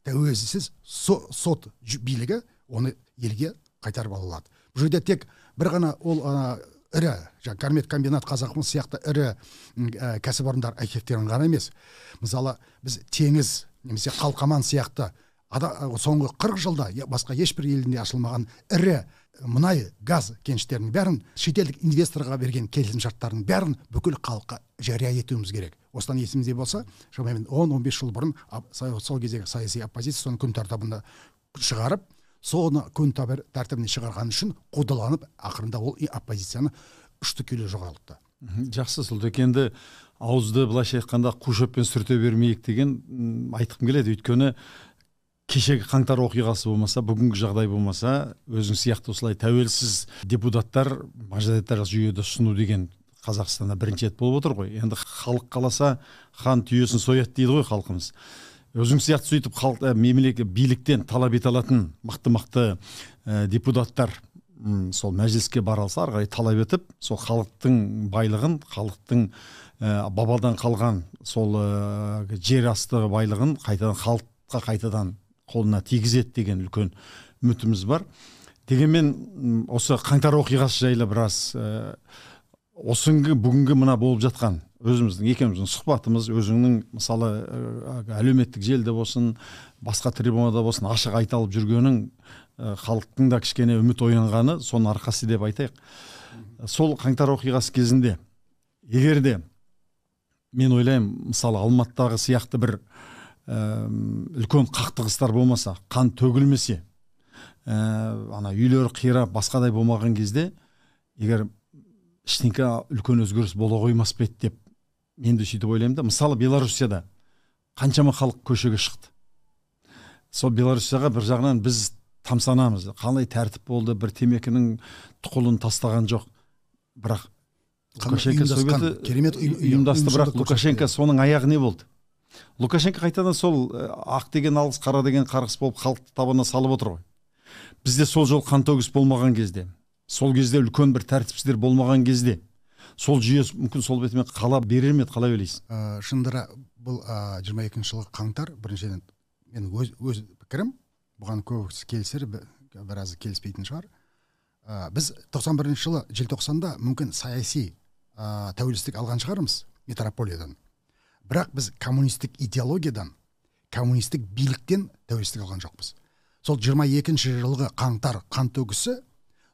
тәуелсіз со, сот билігі оны елге қайтарып ала алады бұл жерде тек бір ғана ол ана ірі жаңа гармет комбинат қазақмыс сияқты ірі кәсіпорындар әкефтерін ғана емес мысалы біз теңіз немесе қалқаман сияқты соңғы қырық жылда басқа ешбір елінде ашылмаған ірі мұнай газ кеніштерінің бәрін шетелдік инвесторға берген келісімшарттардың бәрін бүкіл халыққа жария етуіміз керек осыдан есімізде болса шамамен 10-15 жыл бұрын сол кездегі саяси оппозиция соны күн тәртібіне шығарып соны күн тәртібіне шығарғаны үшін қудаланып ақырында ол оппозицияны үш түкелі жоғалтты жақсы сұлтек енді ауызды былайша айтқанда қу шөппен сүрте бермейік деген айтқым келеді өйткені кешегі қаңтар оқиғасы болмаса бүгінгі жағдай болмаса өзің сияқты осылай тәуелсіз депутаттар мажоритарлық жүйеде ұсыну деген қазақстанда бірінші рет болып отыр ғой енді халық қаласа хан түйесін сояды дейді ғой халқымыз өзің сияқты сөйтіп халық ә, мемлекет биліктен талап ете алатын мықты мықты ә, депутаттар ұм, сол мәжіліске бара алса ары қарай талап етіп сол халықтың байлығын халықтың ә, бабадан қалған сол ә, жер асты байлығын қайтадан халыққа қайтадан қолына тигізеді деген үлкен үмітіміз бар дегенмен осы қаңтар оқиғасы жайлы біраз ә, э, осыңғы бүгінгі мына болып жатқан өзіміздің екеуміздің сұхбатымыз өзіңнің мысалы э, әлеуметтік желіде болсын басқа трибунада болсын ашық айталып жүргенің э, халықтың да кішкене үміт оянғаны соның арқасы деп айтайық сол қаңтар оқиғасы кезінде егер де мен ойлаймын мысалы алматыдағы сияқты бір үлкен қақтығыстар болмаса қан төгілмесе ә, ана үйлер қирап басқадай болмаған кезде егер ештеңке үлкен өзгеріс бола қоймас па еді деп мен де сөйтіп ойлаймын да мысалы белоруссияда қаншама халық көшеге шықты сол белоруссияға бір жағынан біз тамсанамыз қалай тәртіп болды бір темекінің тұқылын тастаған жоқ бірақ лукашенко керемет ұйымдасты бірақ лукашенко соның аяғы не болды лукашенко қайтадан сол э, ақ деген алғыс қара деген қарғыс болып халықты табана салып отыр ғой бізде сол жол қантөгіс болмаған кезде сол кезде үлкен бір тәртіпсіздер болмаған кезде сол жүйе мүмкін сол бетімен қала берер ме еді қалай ойлайсыз ә, э, шындыра бұл жиырма екінші жылғы қаңтар біріншіден менің өз, өз пікірім бұған көбісі келісер біразы келіспейтін шығар ә, біз 91 бірінші жылы желтоқсанда мүмкін саяси ә, тәуелсіздік алған шығармыз метрополиядан бірақ біз коммунистік идеологиядан коммунистік биліктен тәуелсіздік алған жоқпыз сол 22 екінші жылғы қаңтар қан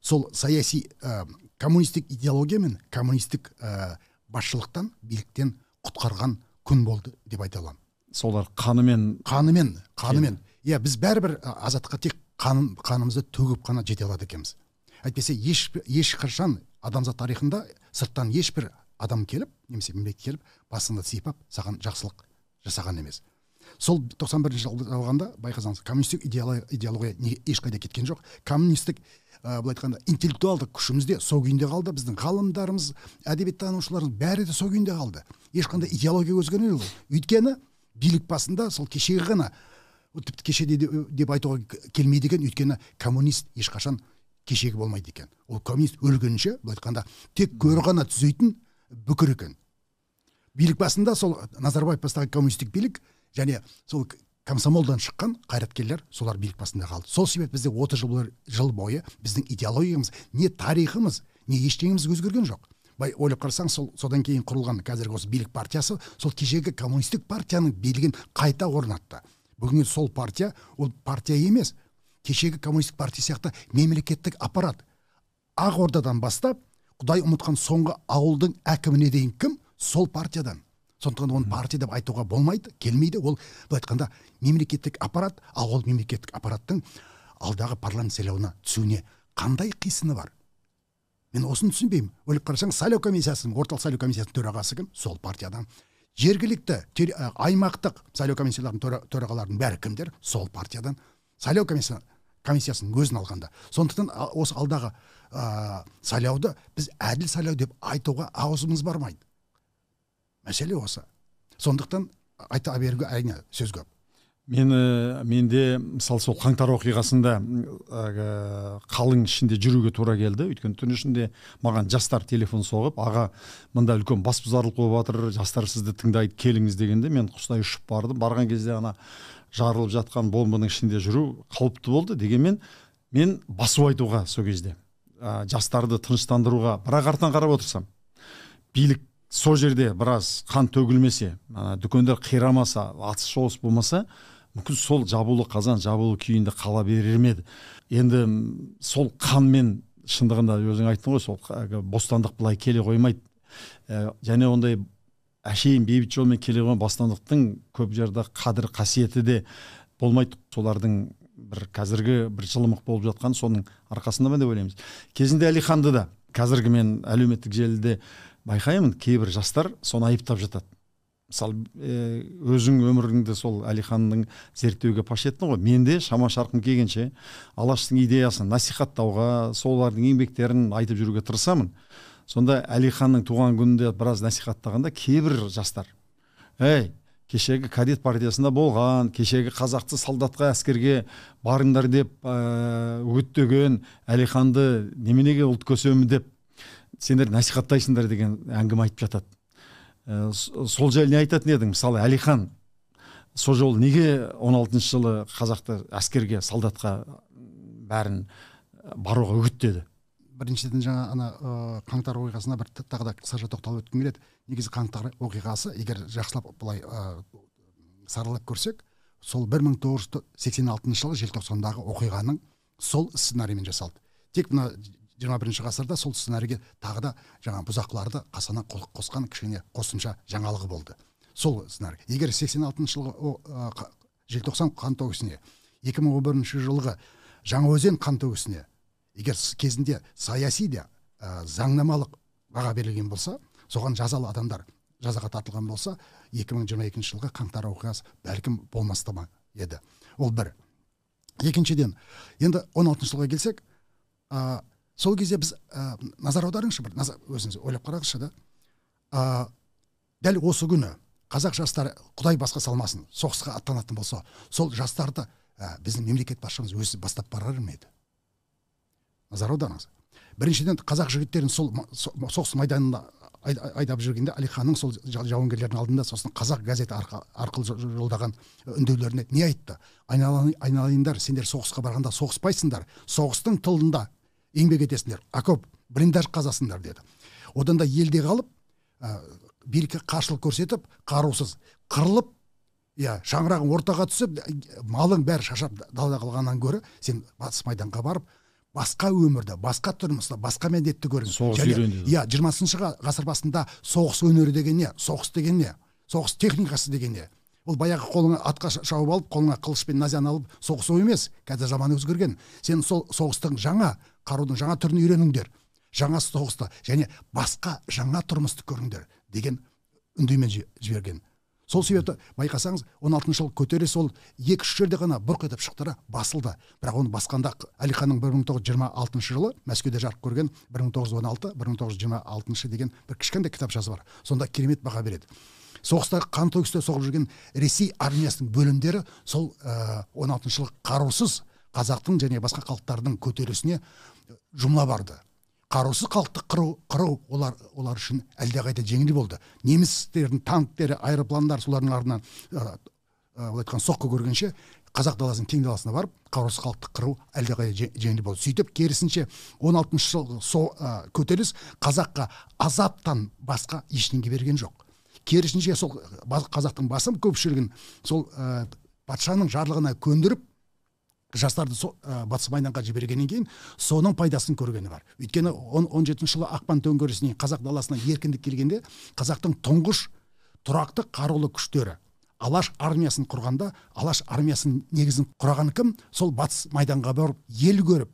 сол саяси ә, коммунистік идеология мен коммунистік ә, басшылықтан биліктен құтқарған күн болды деп айта аламын солар қанымен қанымен қанымен иә біз бәрібір э, азаттыққа тек қаным, қанымызды төгіп қана жете алады екенбіз әйтпесе еш ешқашан адамзат тарихында сырттан ешбір адам келіп немесе мемлекет келіп басыңды сипап саған жақсылық жасаған емес сол 91 бірінші жылы алғанда байқасаңыз коммунистік идеология неге ешқайда кеткен жоқ коммунистік ә, былай айтқанда интеллектуалдық күшіміз де сол күйінде қалды біздің ғалымдарымыз әдебиеттанушыларымыз бәрі де сол күйінде қалды ешқандай идеология жоқ өйткені билік басында сол кешегі ғана тіпті кеше де, деп айтуға келмейді екен өйткені коммунист ешқашан кешегі болмайды екен ол коммунист өлгенше былай айтқанда тек көрі ғана түзейтін бүкір екен билік басында сол назарбаев бастаған коммунистік билік және сол комсомолдан шыққан қайраткерлер солар билік басында қалды сол себепті бізде отыз жыл, жыл бойы біздің идеологиямыз не тарихымыз не ештеңеміз өзгерген жоқ былай ойлап қарасаң сол содан кейін құрылған қазіргі осы билік партиясы сол кешегі коммунистік партияның билігін қайта орнатты бүгінгі сол партия ол партия емес кешегі коммунистік партия сияқты мемлекеттік аппарат ақ ордадан бастап құдай ұмытқан соңғы ауылдың әкіміне дейін кім сол партиядан сондықтан оны партия деп айтуға болмайды келмейді ол былай айтқанда мемлекеттік аппарат ауыл мемлекеттік аппараттың алдағы парламент сайлауына түсуіне қандай қисыны бар мен осыны түсінбеймін ойлап қарасаң сайлау комиссиясының орталық сайлау комиссиясының төрағасы кім сол партиядан жергілікті аймақтық сайлау комиссияларының төрағаларының бәрі кімдер сол партиядан сайлау комиссиясының өзін алғанда сондықтан осы алдағы ә, сайлауды біз әділ сайлау деп айтуға аузымыз бармайды мәселе осы сондықтан айта беруге әрине сөз көп мені менде мысалы сол қаңтар оқиғасында қалың ішінде жүруге тура келді өйткені түн ішінде маған жастар телефон соғып аға мында үлкен басбұзарлық болып жатыр жастар сізді тыңдайды келіңіз дегенде мен құстай ұшып бардым барған кезде ана жарылып жатқан бомбаның ішінде жүру қауіпті болды дегенмен мен басу айтуға сол кезде жастарды тыныштандыруға бірақ артынан қарап отырсам билік сол жерде біраз қан төгілмесе ә, дүкендер қирамаса атыс шоғыс болмаса мүмкін сол жабулы қазан жабулы күйінде қала берер ме енді сол қанмен шындығында өзің айттың ғой сол бостандық былай келе қоймайды ә, және ондай әшейін бейбіт жолмен келе қойған бостандықтың көп жерде қадір қасиеті де болмайды солардың бір қазіргі бір жылымық болып жатқан соның арқасында ма деп ойлаймыз кезінде әлиханды да қазіргі мен әлеуметтік желіде байқаймын кейбір жастар соны айыптап жатады мысалы өзің өміріңді сол әлиханның зерттеуге паш еттің ғой менде шама шарқым келгенше алаштың идеясын насихаттауға солардың еңбектерін айтып жүруге тырысамын сонда әлиханның туған күнінде біраз насихаттағанда кейбір жастар әй кешегі кадет партиясында болған кешегі қазақты солдатқа әскерге барыңдар деп ә, әлиханды неменеге ұлт көсемі деп сендер насихаттайсыңдар деген әңгіме айтып жатады ә, сол жайлы не айтатын едің мысалы әлихан сол жолы неге 16 жылы қазақты әскерге солдатқа бәрін баруға үгіттеді біріншіден жаңа ана ыыы қаңтар оқиғасына бір тағы да қысқаша тоқталып өткім келеді негізі қаңтар оқиғасы егер жақсылап былай ыыы саралап көрсек сол 1986 жылғы желтоқсандағы оқиғаның сол сценариймен жасалды тек мына жиырма бірінші ғасырда сол сценарийге тағы да жаңа бұзақыларды қасана қосқан кішкене қосымша жаңалығы болды сол сценарий егер 86 алтыншы жылғы желтоқсан қан төгісіне екі мың он бірінші жылғы жаңаөзен қан төгісіне егер кезінде саяси де заңнамалық баға берілген болса соған жазалы адамдар жазаға тартылған болса 2022 жылғы қаңтар оқиғасы бәлкім болмасты ма еді ол бір екіншіден енді 16 жылға келсек сол кезде біз ә, назар аударыңызшы бір назар, өзіңіз ойлап қараңызшы да ә, дәл осы күні қазақ жастары құдай басқа салмасын соғысқа аттанатын болса сол жастарды ә, біздің мемлекет басшымыз өзі бастап барар ма еді назар аударыңыз біріншіден қазақ жігіттерін сол соғыс майданына айдап жүргенде әлиханның сол жауынгерлердің алдында сосын қазақ газеті арқылы жолдаған үндеулеріне не айтты айналайындар сендер соғысқа барғанда соғыспайсыңдар соғыстың тылында еңбек етесіңдер окоп блиндаж қазасыңдар деді одан да елде қалып ә, билікке қарсылық көрсетіп қарусыз қырылып иә шаңырағың ортаға түсіп малың бәрі шашап далада қалғаннан гөрі сен батыс майданға барып басқа өмірді басқа тұрмысты басқа міндетті көріңіз соғыс үйренді иә жиырмасыншы ғасыр басында соғыс өнері деген не соғыс деген не соғыс техникасы деген не ол баяғы қолыңа атқа шауып алып қолыңа қылыш пен назияны алып соғысу емес қазір заман өзгерген сен сол соғыстың жаңа қарудың жаңа түрін үйреніңдер жаңа соғысты және басқа жаңа тұрмысты көріңдер деген үндеумен жіберген сол себепті байқасаңыз 16 алтыншы жылғы көтеріліс ол екі үш жерде ғана бұрқ етіп шықты да басылды бірақ оны басқанда әлиханның бір мың тоғыз жүз жылы мәскеуде жарық көрген бір мың тоғыз бір мың тоғыз жүз деген бір кішкентай кітапшасы бар сонда керемет баға береді Соғыста қан төгісте соғып жүрген ресей армиясының бөлімдері сол 16 э, алтыншы жылы қарусыз қазақтың және басқа халықтардың көтерілісіне э, жұмыла барды қарусыз халықты қыру қыру олар олар үшін әлдеқайда жеңіл болды немістердің танктері аэропландар солардың артынан былай э, э, айтқан соққы көргенше қазақ даласының кең даласына барып қарусыз халықты қыру әлдеқайда жеңіл болды сөйтіп керісінше 16 алтыншы жылғы со, ә, көтеріліс қазаққа азаптан басқа ештеңе берген жоқ керісінше сол қазақтың басым көпшілігін сол ә, патшаның жарлығына көндіріп жастарды со, ә, батыс майданға жібергеннен кейін соның пайдасын көргені бар өйткені он жетінші жылы ақпан төңкерісіне қазақ даласына еркіндік келгенде қазақтың тұңғыш тұрақты қарулы күштері алаш армиясын құрғанда алаш армиясының негізін құраған кім сол батыс майданға барып ел көріп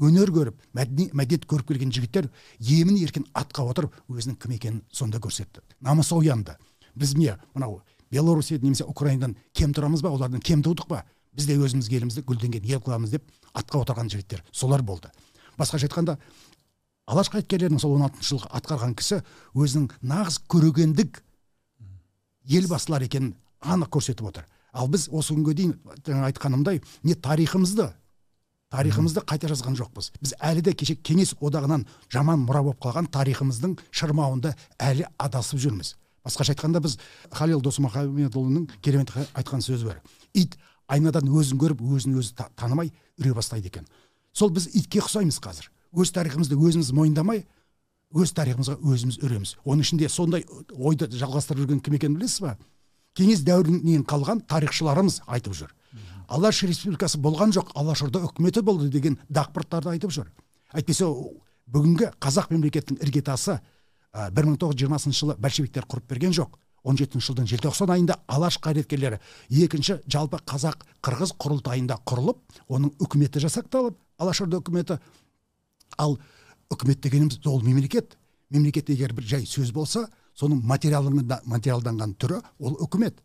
өнер көріп мәдени мәдениет көріп келген жігіттер емін еркін атқа отырып өзінің кім екенін сонда көрсетті намысы оянды біз міне мынау белоруссиядан немесе украинадан кем тұрамыз ба олардан кем тудық па біз де өзімізге елімізді гүлденген ел қыламыз деп атқа отырған жігіттер солар болды басқаша айтқанда алаш қайраткерлерінің сол он алтыншы жылғы атқарған кісі өзінің нағыз көрегендік елбасылар екенін анық көрсетіп отыр ал біз осы күнге дейін жаңа айтқанымдай не тарихымызды тарихымызды қайта жазған жоқпыз біз әлі де кеше кеңес одағынан жаман мұра болып қалған тарихымыздың шырмауында әлі адасып жүрміз басқаша айтқанда біз халил досмұхамедұлының керемет айтқан сөзі бар ит айнадан өзін көріп өзін өзі та танымай үре бастайды екен сол біз итке ұқсаймыз қазір өз тарихымызды өзіміз мойындамай өз тарихымызға өзіміз үреміз оның ішінде сондай ойды жалғастырып жүрген кім екенін білесіз ба кеңес дәуірінен қалған тарихшыларымыз айтып жүр алаш республикасы болған жоқ орда үкіметі болды деген дақпырттарды айтып жүр әйтпесе бүгінгі қазақ мемлекетінің іргетасы бір мың тоғыз жүз жиырмасыншы жылы большевиктер құрып берген жоқ он жетінші жылдың желтоқсан айында алаш қайраткерлері екінші жалпы қазақ қырғыз құрылтайында құрылып оның үкіметі жасақталып Алаш орда үкіметі ал үкімет дегеніміз ол мемлекет мемлекет егер бір жай сөз болса соның материалданған түрі ол үкімет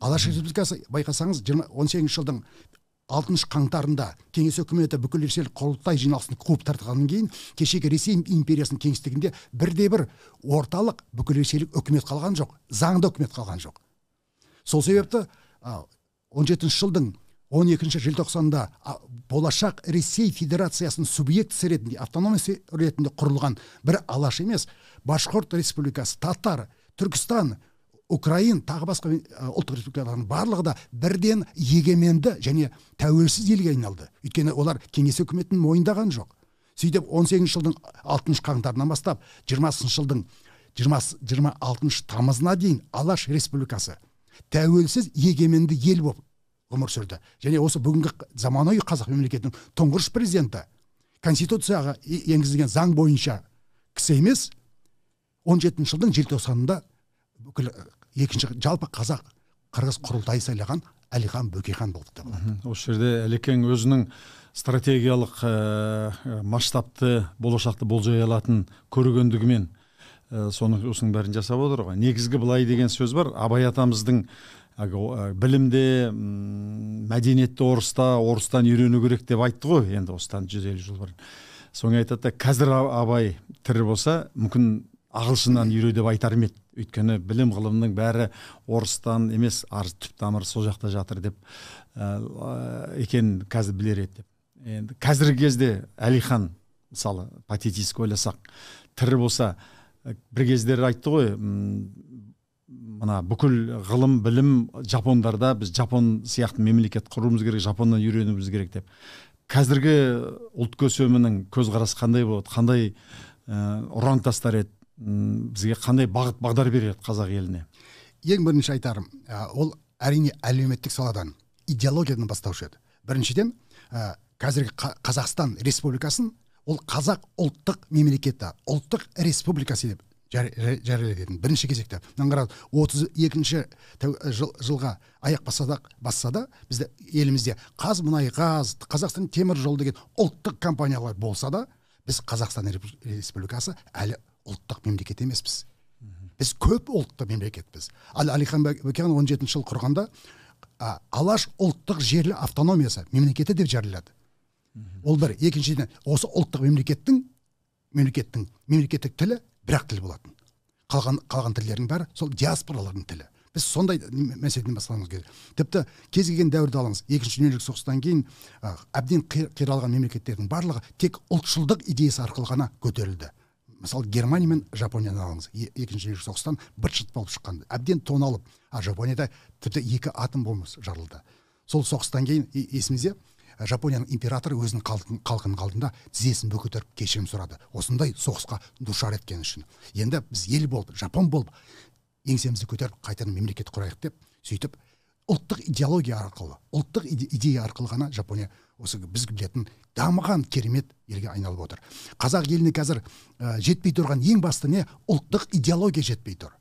алаш республикасы байқасаңыз он сегізінші жылдың алтыншы қаңтарында кеңес үкіметі бүкілресейлік құрылтай жиналысын қуып тартқаннан кейін кешегі ресей империясының кеңістігінде бірде бір орталық бүкілресейлік үкімет қалған жоқ заңды үкімет қалған жоқ сол себепті он жетінші жылдың 12 екінші желтоқсанда болашақ ресей федерациясының субъектісі ретінде автономиясы ретінде құрылған бір алаш емес башқұрт республикасы татар түркістан украин тағы басқа э, ұлттық республикалардың барлығы да бірден егеменді және тәуелсіз елге айналды өйткені олар кеңес үкіметін мойындаған жоқ сөйтіп 18 жылдың алтыншы қаңтарынан бастап жиырмасыншы жылдың жиырма алтыншы тамызына дейін алаш республикасы тәуелсіз егеменді ел болып ғұмыр сүрді және осы бүгінгі заманауи қазақ мемлекетінің тұңғыш президенті конституцияға енгізілген заң бойынша кісі емес он жетінші жылдың желтоқсанында бүкіл екінші жалпы қазақ қырғыз құрылтайы сайлаған әлихан бөкейхан болды деп алады осы жерде әлекең өзінің стратегиялық ә, масштабты болашақты болжай алатын көргендігімен ә, соны осының бәрін жасап отыр ғой негізгі былай деген сөз бар абай атамыздың білімде мәдениетті орыста орыстан үйрену керек деп айтты ғой енді осыдан жүз елу жыл бұрын Соң айтады да қазір абай тірі болса мүмкін ағылшыннан үйре деп айтар ма еді өйткені білім ғылымның бәрі орыстан емес арыз түп тамыры сол жақта жатыр деп ә, екенін қазір білер еді деп енді қазіргі кезде әлихан мысалы патетически ойласақ тірі болса э, бір кездері айтты ғой мына бүкіл ғылым білім жапондарда біз жапон сияқты мемлекет құруымыз керек жапоннан үйренуіміз керек деп қазіргі ұлт көсемінің көзқарасы қандай болады қандай ұран тастар еді бізге қандай бағыт бағдар береді қазақ еліне ең бірінші айтарым ол әрине әлеуметтік саладан идеологиядан бастаушы еді біріншіден ә, қазіргі қазақстан республикасын ол қазақ ұлттық мемлекеті ұлттық республикасы деп едін бірінші кезекте қараңыз отыз екінші жыл, жылға аяқ басса да басса да бізде елімізде қазмұнайгаз қазақстан темір жолы деген ұлттық компаниялар болса да біз қазақстан республикасы әлі ұлттық мемлекет емеспіз біз көп ұлтты мемлекетпіз ал әлихан бөкейхан он жетінші жылы құрғанда ә, алаш ұлттық жерлі автономиясы мемлекеті деп жариялады ол бір екіншіден осы ұлттық мемлекеттің мемлекеттің мемлекеттік тілі бір ақ тіл болатын қалған қалған тілдердің бәрі сол диаспоралардың тілі біз сондай мәселеден бастауымыз керек тіпті кез келген дәуірді алыңыз екінші дүниежүзілік соғыстан кейін әбден қиралған мемлекеттердің барлығы тек ұлтшылдық идеясы арқылы ғана көтерілді мысалы германия мен жапонияны алыңыз екінші дүниежүзілік соғыстан бір шыт болып шыққан әбден тоналып а жапонияда тіпті екі атом бомбасы жарылды сол соғыстан кейін есімізде жапонияның императоры өзінің халқының алдында тізесін көтеріп кешірім сұрады осындай соғысқа душар еткені үшін енді біз ел болып жапон болып еңсемізді көтеріп қайтадан мемлекет құрайық деп сөйтіп ұлттық идеология арқылы ұлттық идея арқылы ғана жапония осы біз білетін дамыған керемет елге айналып отыр қазақ еліне қазір ә, жетпей тұрған ең басты не ұлттық идеология жетпей тұр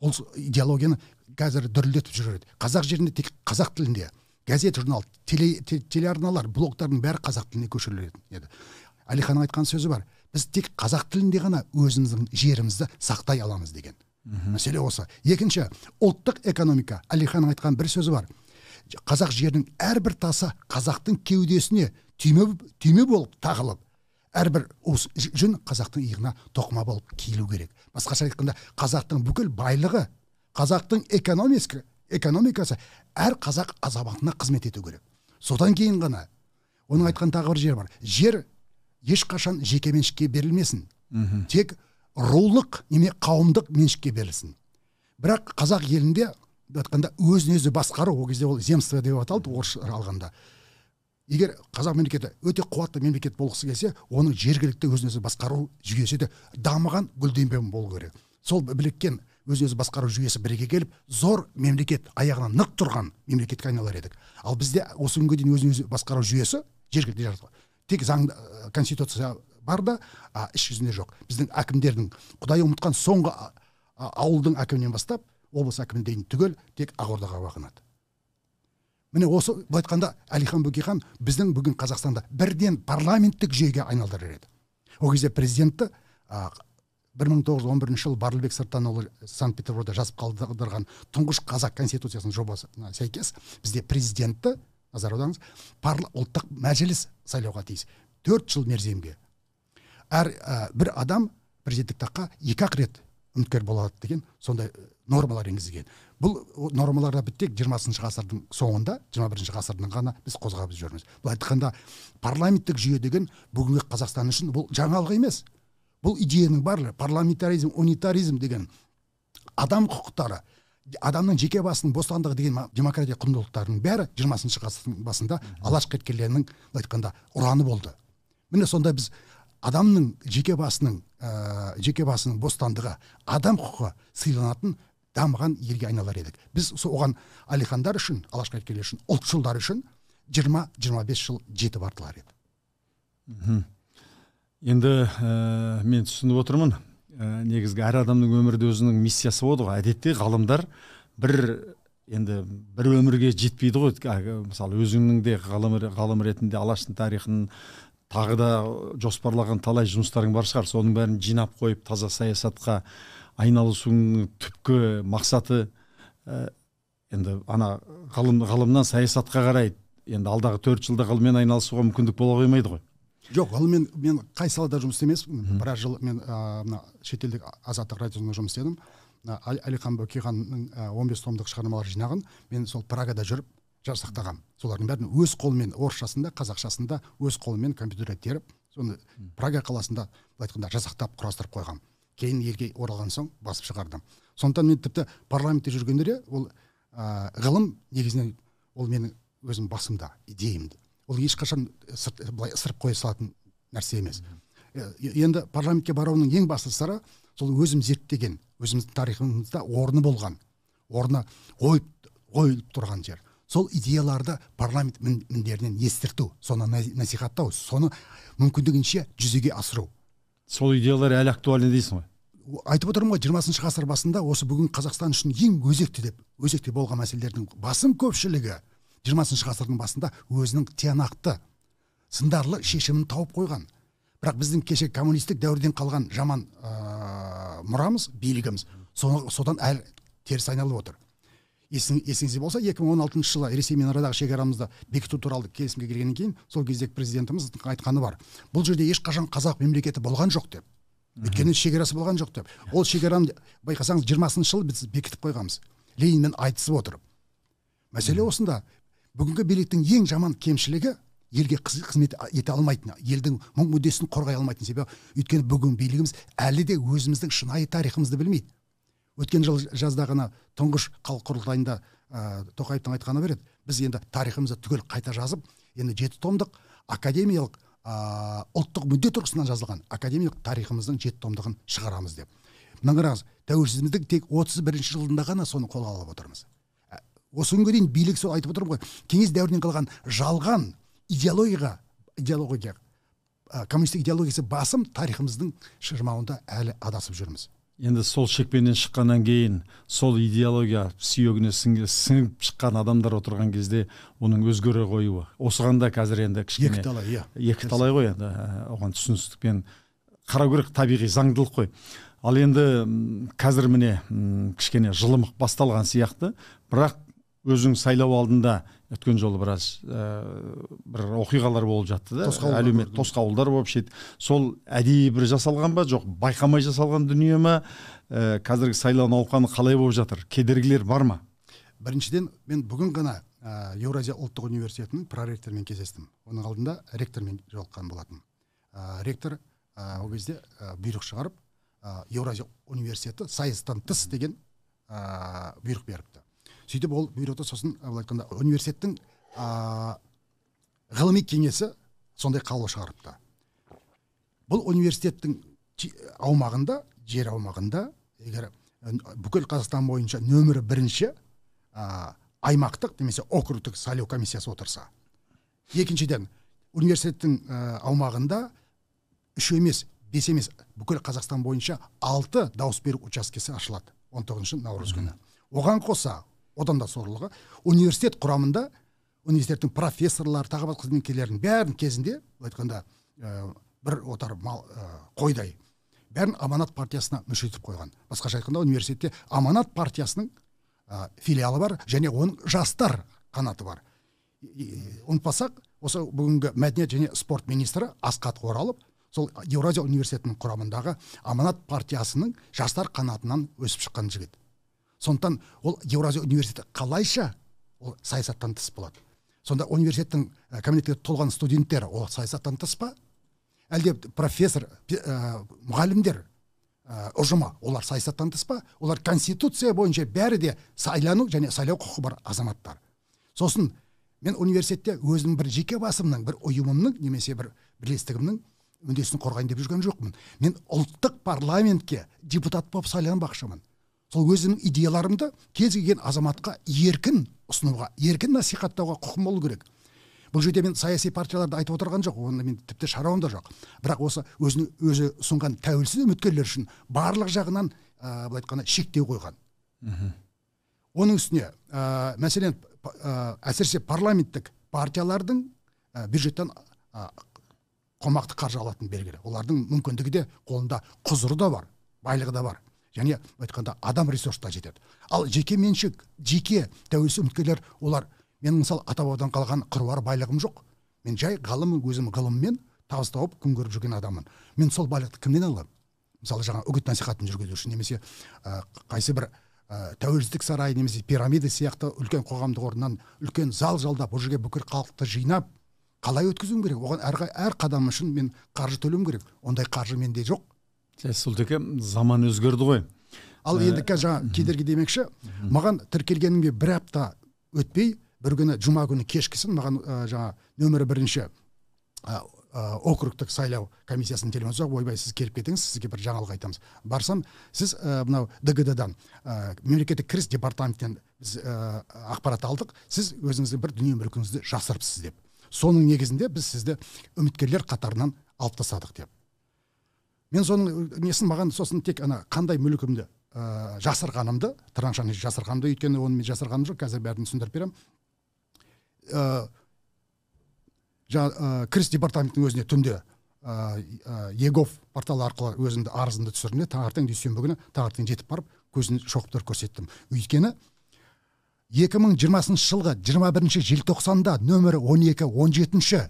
ол идеологияны қазір дүрілдетіп жүреді қазақ жерінде тек қазақ тілінде газет журнал теле, телеарналар блогтардың бәрі қазақ тіліне көшірілетін еді әлиханның айтқан сөзі бар біз тек қазақ тілінде ғана өзіміздің жерімізді сақтай аламыз деген мәселе осы екінші ұлттық экономика әлиханның айтқан бір сөзі бар қазақ жерінің әрбір тасы қазақтың кеудесіне түйме, түйме болып тағылып әрбір уыс жүн қазақтың иығына тоқыма болып киілу керек басқаша айтқанда қазақтың бүкіл байлығы қазақтың экономикасы экономикасы әр қазақ азаматына қызмет ету керек содан кейін ғана оның айтқан тағы бір жері бар жер ешқашан жеке меншікке берілмесін тек рулық неме қауымдық меншікке берілсін бірақ қазақ елінде айтқанда өзін өзі басқару ол кезде ол земство деп аталды орыс алғанда егер қазақ мемлекеті өте қуатты мемлекет болғысы келсе оның жергілікті өзін өзі басқару жүйесі де дамыған гүлденген болу керек сол біріккен өзін өзі басқару жүйесі бірге келіп зор мемлекет аяғына нық тұрған мемлекетке айналар едік ал бізде осы күнге дейін өзін өзі басқару жүйесі жергілікті тек заң э, конституция бар да а іс жүзінде жоқ біздің әкімдердің құдай ұмытқан соңғы ауылдың әкімінен бастап облыс әкіміне дейін түгел тек ақордаға бағынады міне осы былай айтқанда әлихан бөкейхан біздің бүгін қазақстанда бірден парламенттік жүйеге айналдырар еді ол кезде президентті бір мың тоғыз жүз он бірінші жылы барлыбек сырттанұлы санкт петербургта жазып қалдырған тұңғыш қазақ конституциясының жобасына сәйкес бізде президентті назар аударыңыз ұлттық мәжіліс сайлауға тиіс төрт жыл мерзімге әр бір адам президенттік таққа екі ақ рет үміткер болады деген сондай э, нормалар енгізілген бұл нормалар да тек жиырмасыншы ғасырдың соңында жиырма бірінші ғасырдың ғана біз қозғап жүрміз былай айтқанда парламенттік жүйе деген бүгінгі қазақстан үшін бұл жаңалық емес бұл идеяның барлығы парламентаризм унитаризм деген адам құқықтары адамның жеке басының бостандығы деген демократия құндылықтарының бәрі жиырмасыншы ғасырдың басында алаш қайткерлерінің былай айтқанда ұраны болды міне сонда біз адамның жеке басының ә, жеке басының бостандығы адам құқығы сыйланатын дамыған елге айналар едік біз оған әлихандар үшін алаш қайраткерлері үшін ұлтшылдар үшін 20-25 жыл жетіп артылар еді енді э, мен түсініп отырмын ә, негізгі әр адамның өмірде өзінің миссиясы болады ғой әдетте ғалымдар бір енді бір өмірге жетпейді ғой мысалы өзіңнің де ғалым ретінде алаштың тарихын тағы да э, жоспарлаған талай жұмыстарың бар шығар соның бәрін жинап қойып таза саясатқа айналысуыңның түпкі мақсаты ә, енді ана ғылым ғылымнан саясатқа қарай енді алдағы төрт жылда ғылыммен айналысуға мүмкіндік бола қоймайды ғой жоқ ғылыммен мен қай салада жұмыс істемеспін біраз жыл мен мына шетелдік азаттық радиосында жұмыс істедім әлихан бөкейханның он бес томдық шығармалар жинағын мен сол прагада жүріп жасақтаған солардың бәрін өз қолымен орысшасында қазақшасында өз қолымен компьютерге теріп соны прага қаласында былай айтқанда жасақтап құрастырып қойған кейін елге оралған соң басып шығарды сондықтан мен тіпті парламентте де ол ә, ғылым негізінен ол менің өзім басымда идеямды ол ешқашан э, сырт, э, былай ысырып қоя салатын нәрсе емес э, енді парламентке баруының ең басты сыры сол өзім зерттеген өзіміздің тарихымызда орны болған орны ойып тұрған жер сол идеяларды парламент міндерінен естірту соны насихаттау соны мүмкіндігінше жүзеге асыру сол идеялар әлі актуальны дейсің ғой айтып отырмын ғой жиырмасыншы ғасыр басында осы бүгін қазақстан үшін ең өзекті деп өзекті болған мәселелердің басым көпшілігі жиырмасыншы ғасырдың басында өзінің тиянақты сындарлы шешімін тауып қойған бірақ біздің кеше коммунистік дәуірден қалған жаман ә, мұрамыз билігіміз содан әлі теріс айналып отыр есіңізде болса 2016 жылы ресеймен арадағы шекарамызды бекіту туралы келісімге келгеннен кейін сол кездегі президентіміздің айтқаны бар бұл жерде ешқашан қазақ мемлекеті болған жоқ деп өйткені шекарасы болған жоқ деп ол шекараны байқасаңыз жиырмасыншы жылы біз бекітіп қойғанбыз ленинмен айтысып отырып мәселе осында бүгінгі биліктің ең жаман кемшілігі елге қызмет ете алмайтыны елдің мұң мүддесін қорғай алмайтыны себебі өйткені бүгінгі билігіміз әлі де өзіміздің шынайы тарихымызды білмейді өткен жылы жазда ғана тұңғыш халық құрылтайында ә, тоқаевтың айтқаны бар еді біз енді тарихымызды түгел қайта жазып енді жеті томдық академиялық ә, ұлттық мүдде тұрғысынан жазылған академиялық тарихымыздың жеті томдығын шығарамыз деп мына қараңыз тәуелсіздігіміздің тек отыз бірінші жылында ғана соны қолға алып отырмыз осы күнге дейін билік сол айтып отырмын ғой кеңес дәуірінен қалған жалған идеологияға идеология коммунистік идеологиясы басым тарихымыздың шырмауында әлі адасып жүрміз енді сол шекпеннен шыққаннан кейін сол идеология сүйегіне сіңіп шыққан адамдар отырған кезде оның өзгере қоюы осыған да қазір енді кішкене екі талай иә екі талай ғой енді ә, оған түсіністікпен қарау керек табиғи заңдылық қой ал енді қазір міне кішкене жылымық басталған сияқты бірақ өзің сайлау алдында өткен жолы біраз ә, бір оқиғалар болып жатты да әлеумет тосқауылдар болып шет сол әдейі бір жасалған ба жоқ байқамай жасалған дүние ма ә, қазіргі сайлау науқаны қалай болып жатыр кедергілер бар ма біріншіден мен бүгін ғана ә, еуразия ұлттық университетінің проректорымен кездестім оның алдында ректормен жолыққан болатын ә, ректор ә, кезде ә, бұйрық шығарып ә, еуразия университеті сайыстан тыс деген ә, бұйрық беріпті сөйтіп ол бұйрықты сосын ә, былай айтқанда университеттің ә, ғылыми кеңесі сондай қаулы шығарыпты бұл университеттің аумағында жер аумағында егер бүкіл қазақстан бойынша нөмірі бірінші ә, аймақтық немесе округтік сайлау комиссиясы отырса екіншіден университеттің ә, аумағында үш емес бес емес бүкіл қазақстан бойынша алты дауыс беру учаскесі ашылады 19 тоғызыншы наурыз күні оған қоса одан да сорлығы университет құрамында университеттің профессорлары тағы басқа қызметкерлерінің бәрін кезінде былай айтқанда э, бір отар мал э, қойдай бәрін аманат партиясына мүше етіп қойған басқаша айтқанда университетте аманат партиясының э, филиалы бар және оның жастар қанаты бар ұмытпасақ осы бүгінгі мәдениет және спорт министрі асхат қоралып, сол еуразия университетінің құрамындағы аманат партиясының жастар қанатынан өсіп шыққан жігіт сондықтан ол еуразия университеті қалайша ол саясаттан тыс болады сонда университеттің э, кабинетке толған студенттер ол саясаттан тыс па әлде профессор ә, мұғалімдер ә, ұжымы олар саясаттан тыс па олар конституция бойынша бәрі де сайлану және сайлау құқығы бар азаматтар сосын мен университетте өзімнің бір жеке басымның бір ұйымымның немесе бір бірлестігімнің мүддесін қорғайын деп жүрген жоқпын мен ұлттық парламентке депутат болып сайланбақшымын сол өзімнің идеяларымды кез келген азаматқа еркін ұсынуға еркін насихаттауға құқым болу керек бұл жерде мен саяси партияларды айтып отырған жоқ оны мен тіпті шаруам да жоқ бірақ осы өзін өзі ұсынған тәуелсіз үміткерлер үшін барлық жағынан ә, былай айтқанда шектеу қойған оның үстіне ә, мәселен ә, әсіресе парламенттік партиялардың ә, бюджеттен ә, қомақты қаржы алатыны белгілі олардың мүмкіндігі де қолында құзыры да бар байлығы да бар және айтқанда адам ресурстар жетеді ал жеке меншік жеке тәуелсіз үміткерлер олар мен мысалы ата бабадан қалған қыруар байлығым жоқ мен жай ғалым өзім ғылыммен табыс тауып күн көріп жүрген адаммын мен сол байлықты кімнен аламын мысалы жаңа үгіт насихатын жүргізу үшін немесе ә, қайсы бір ә, тәуелсіздік сарайы немесе пирамида сияқты үлкен қоғамдық орыннан үлкен зал жалдап ол жерге бүкіл халықты жинап қалай өткізуім керек оған әр, әр қадам үшін мен қаржы төлеуім керек ондай қаржы менде жоқ сұлтеке заман өзгерді ғой ал енді қазір жаңа кедергі демекші маған тіркелгенімге бір апта өтпей бір күні жұма күні кешкісін маған жаңа нөмірі бірінші ә, округтік сайлау комиссиясының телефоны соғып ойбай сіз келіп кетіңіз сізге бір жаңалық айтамыз барсам сіз ә, мынау дгд дан ә, мемлекеттік кіріс департаментінен біз ә, ақпарат алдық сіз өзіңізді бір дүние мүлкіңізді жасырыпсыз деп соның негізінде біз сізді үміткерлер қатарынан алып тастадық деп мен соның несін маған сосын тек ана қандай мүлкімді ә, жасырғанымды траншаны жасырғанымды өйткені оны мен жасырғаным жоқ қазір бәрін түсіндіріп беремін ә, жаңа ә, кіріс департаментінің өзіне түнде ә, егов порталы арқылы өзімді арызымды түсірдім де таңертең дүйсенбі күні таңертең жетіп барып көзін тұрып көрсеттім өйткені 2020 жылғы 21 желтоқсанда нөмірі 12 17 жетінші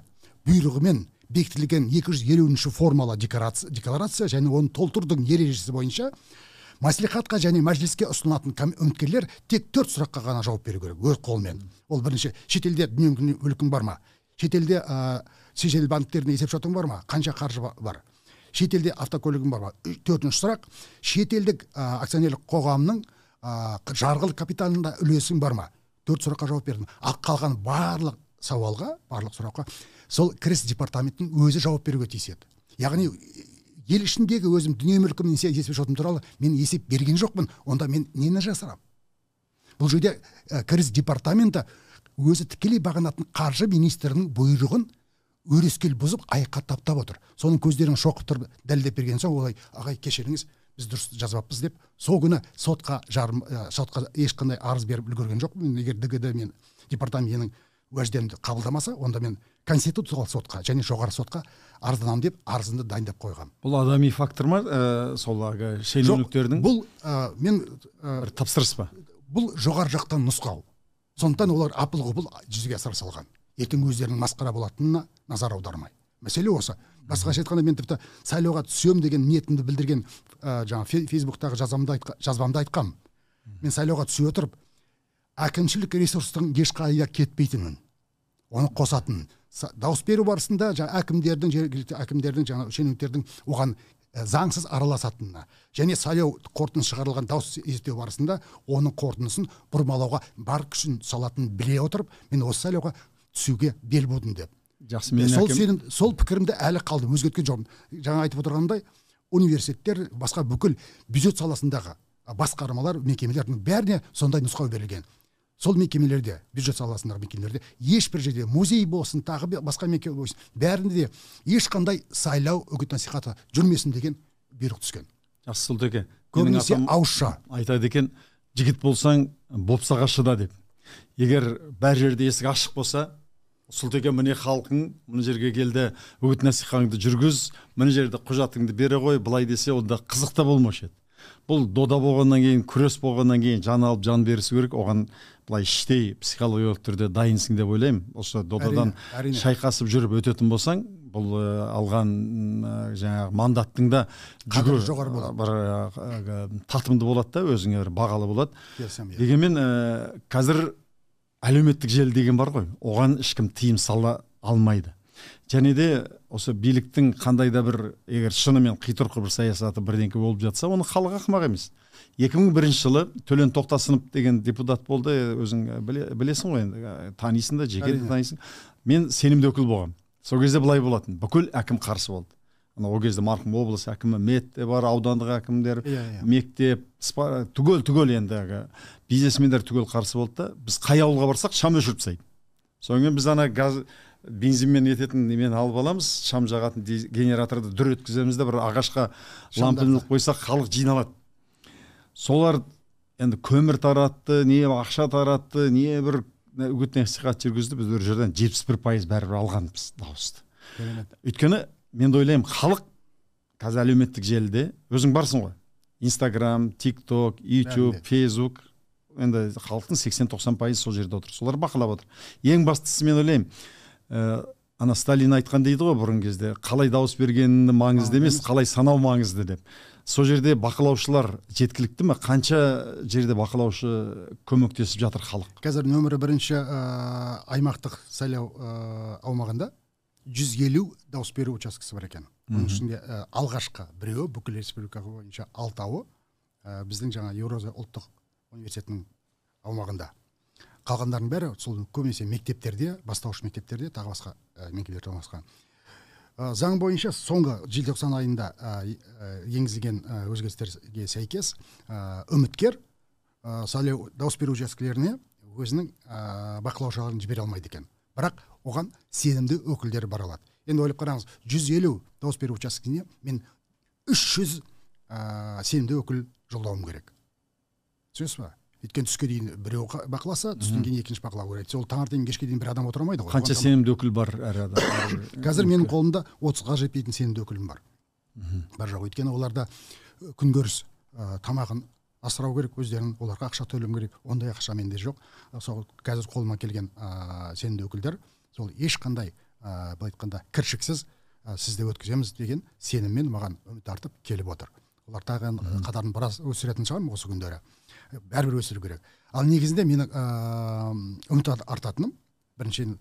бұйрығымен бекітілген екі жүз елуінші формала декларация, декларация және оны толтырудың ережесі бойынша мәслихатқа және мәжіліске ұсынылатын үміткерлер тек төрт сұраққа ғана жауап беру керек өз қолымен ол бірінші шетелде дүние мүлкің бар ма шетелде ә, шетел банктерінде есеп шотың бар ма қанша қаржы бар шетелде автокөлігің бар ма төртінші сұрақ шетелдік ә, акционерлік қоғамның ә, жарғылық капиталында үлесің бар ма төрт сұраққа жауап бердім ал қалған барлық сауалға барлық сұраққа сол кіріс департаментінің өзі жауап беруге тиіс еді яғни ел ішіндегі өзім дүние мүлкімнің есеп шотым туралы мен есеп берген жоқпын онда мен нені жасырамын бұл жерде ә, кіріс департаменті өзі тікелей бағанатын қаржы министрінің бұйрығын өрескел бұзып аяққа таптап отыр соның көздерін тұрып дәлелдеп берген соң олай ағай кешіріңіз біз дұрыс жазбаппыз деп сол күні сотқа жарым ә, сотқа ешқандай арыз беріп үлгерген жоқпын егер дгд мен департаментінің уәждерімді қабылдамаса онда мен конституциялық сотқа және жоғары сотқа арызданамын деп арызымды дайындап қойған бұл адами фактор ма ә, сол әлгі шенеуніктердің бұл ә, мен ә, тапсырыс па бұл жоғары жақтан нұсқау сондықтан олар апыл ғұпыл жүзеге асыра салған ертең өздерінің масқара болатынына назар аудармай мәселе осы басқаша айтқанда мен тіпті сайлауға түсемін деген ниетімді білдірген ә, жаңағы фейсбуктағы жазамды жазбамда айтқам мен сайлауға түсе отырып әкімшілік ресурстың ешқайда кетпейтінін оны қосатынын дауыс беру барысында жаңа әкімдердің жергілікті әкімдердің жаңа шенеуніктердің оған заңсыз араласатынына және сайлау қорытындысы шығарылған дауыс есептеу барысында оның қорытындысын бұрмалауға бар күшін салатынын біле отырып мен осы сайлауға түсуге бел будым деп жақсы мен сол сенім сол пікірімді әлі қалды өзгерткен жоқпын жаңа айтып отырғандай университеттер басқа бүкіл бюджет саласындағы басқармалар мекемелердің бәріне сондай нұсқау берілген сол мекемелерде бюджет саласындағы мекемелерде ешбір жерде музей болсын тағы басқа мекеме болсын бәрінде де ешқандай сайлау үгіт насихаты жүрмесін деген бұйрық түскен жақсы сұлтеке көбінесе ауызша айтады екен жігіт болсаң бопсаға шыда деп егер бәр жерде есік ашық болса сұлтеке міне халқың мына жерге келді үгіт насихатыңды жүргіз мына жерде құжатыңды бере қой былай десе онда қызық та болмаушы еді бұл дода болғаннан кейін күрес болғаннан кейін жан алып жан берісу керек оған былай іштей психологиялық түрде дайынсың деп ойлаймын осы додадан шайқасып жүріп өтетін болсаң бұл э, алған ә, жаңағы мандаттың да жүгі жоғары болады э, бір татымды болады да өзіңе бір бағалы болады келісемін иә. дегенмен қазір әлеуметтік желі деген бар ғой оған ешкім тыйым сала алмайды және де осы биліктің қандай да бір егер шынымен қитұрқы бір саясаты бірдеңке болып жатса оны халық ақымақ емес екі мың бірінші жылы төлен тоқтасынов деген депутат болды өзің біле, білесің ғой енді танисың да жеке де танисың мен сенімді өкіл болғанмын сол кезде былай болатын бүкіл әкім қарсы болды ана ол кезде марқұм облыс әкімі мед бар аудандық әкімдер yeah, иә, yeah. Иә. мектеп спа, түгел түгел енді бизнесмендер түгел қарсы болды да біз қай ауылға барсақ шам өшіріп тастайды содан кейін біз ана газ бензинмен ететін немен алып аламыз шам жағатын генераторды дүр өткіземіз де бір ағашқа лампыны қойсақ халық жиналады солар енді көмір таратты не ақша таратты не бір үгіт насихат жүргізді біз ол жерден жетпіс бір пайыз бәрібір алғанбыз дауысты өйткені мен ойлаймын халық қазір әлеуметтік желіде өзің барсың ғой инстаграм тик ток ютуб фейсбук енді халықтың сексен тоқсан пайызы сол жерде отыр солар бақылап отыр ең бастысы мен ойлаймын ә, э, ана сталин айтқан дейді ғой бұрын кезде қалай дауыс бергені маңызды емес қалай санау маңызды деп сол жерде бақылаушылар жеткілікті ме қанша жерде бақылаушы көмектесіп жатыр халық қазір нөмірі бірінші ә, аймақтық сайлау ә, аумағында жүз елу дауыс беру учаскесі бар екен оның ішінде ә, алғашқы біреуі бүкіл республика бойынша алтауы ә, біздің жаңа еуразия ұлттық университетінің аумағында қалғандарының бәрі сол көбінесе мектептерде бастауыш мектептерде тағы басқа ә, мекемелерде орналасқан Э, заң бойынша соңғы желтоқсан айында э, э, енгізілген өзгерістерге сәйкес үміткер сайлау дауыс беру учаскелеріне өзінің бақылаушыларын жібере алмайды екен бірақ оған сенімді өкілдер бара алады енді ойлап қараңыз 150 дауыс беру учаскесіне мен 300 ә, сенімді өкіл жолдауым керек түсінесіз ба өйткені түске дейін біреу бақыласа түстен кейін екінші бақылау керек сол таңертең кешке дейін бір адам отыра ғой қанша сенімді өкіл бар әр адам (coughs) қазір менің қолымда отызға жетпейтін сенімді өкілім бар бар жоқ өйткені оларда күнкөріс ә, тамағын асырау керек өздерін оларға ақша төлеу керек ондай ақша менде жоқ сол қазір қолыма келген ә, сенімді өкілдер сол ешқандай ә, былай айтқанда кіршіксіз ә, сізді өткіземіз деген сеніммен маған үміт артып келіп отыр олар тағы қатарын біраз өсіретін шығармын осы күндері бәрібір өсіру керек ал негізінде менің үміт артатыным біріншіден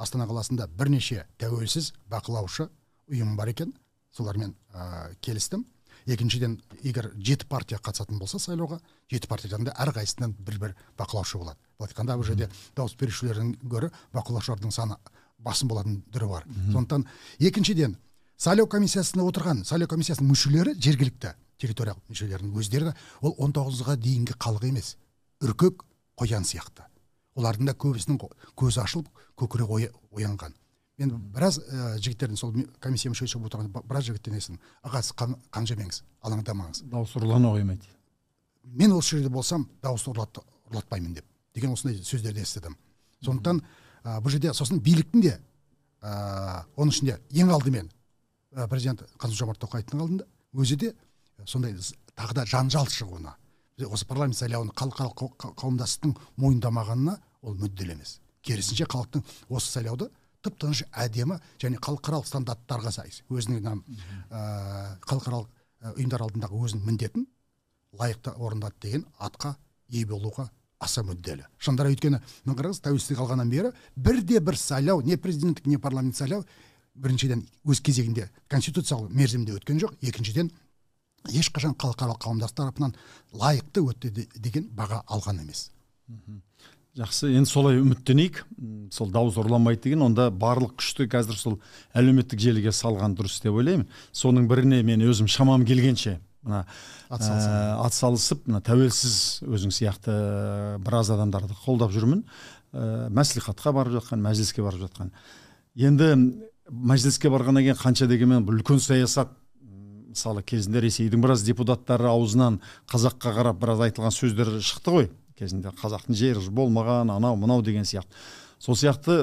астана қаласында бірнеше тәуелсіз бақылаушы ұйым бар екен солармен ә, келістім екіншіден егер жеті партия қатысатын болса сайлауға жеті партиядан да әрқайсысынан бір бір бақылаушы болады былай айтқанда бұл жерде дауыс берушілерден гөрі бақылаушылардың саны басым болатын түрі бар сондықтан екіншіден сайлау комиссиясында отырған сайлау комиссиясының мүшелері жергілікті территориялық мүшелерінің өздері ол 19-ға дейінгі халық емес үркек қоян сияқты олардың да көбісінің көзі ашылып көкірегі оянған мен біраз ә, жігіттердің сол комиссия мүшесі болып отырған біраз жігіттен естідім аға сіз қан, қан жемеңіз алаңдамаңыз дауыс ұрлана қоймайды мен осы жерде болсам дауысты ұрлат, ұрлатпаймын деп деген осындай сөздерді естідім сондықтан ә, бұл жерде сосын биліктің де ә, оның ішінде ең алдымен ә, президент қасым жомарт тоқаевтың алдында өзі де сондай тағы да жанжал шығуына осы парламент сайлауын халықаралық қауымдастықтың мойындамағанына ол мүдделі емес керісінше халықтың осы сайлауды тып тыныш әдемі және халықаралық стандарттарға сай өзінің халықаралық ә, ұйымдар алдындағы өзінің міндетін лайықты орындады деген атқа ие болуға аса мүдделі шындары өйткені мына қараңыз тәуелсіздік алғаннан бері бірде бір сайлау не президенттік не парламент сайлау біріншіден өз кезегінде конституциялық мерзімде өткен жоқ екіншіден ешқашан халықаралық қауымдастық тарапынан лайықты өтті деген баға алған емес жақсы енді солай үміттенейік сол дау зорламайды деген онда барлық күшті қазір сол әлеуметтік желіге салған дұрыс деп ойлаймын соның біріне мен өзім шамам келгенше мына атсалысып ә, мына тәуелсіз өзің сияқты ә, біраз адамдарды қолдап жүрмін ә, мәслихатқа барып жатқан мәжіліске барып жатқан енді мәжіліске барғаннан кейін қанша дегенмен үлкен саясат мысалы кезінде ресейдің біраз депутаттары аузынан қазаққа қарап біраз айтылған сөздер шықты ғой кезінде қазақтың жері болмаған анау мынау деген сияқты сол сияқты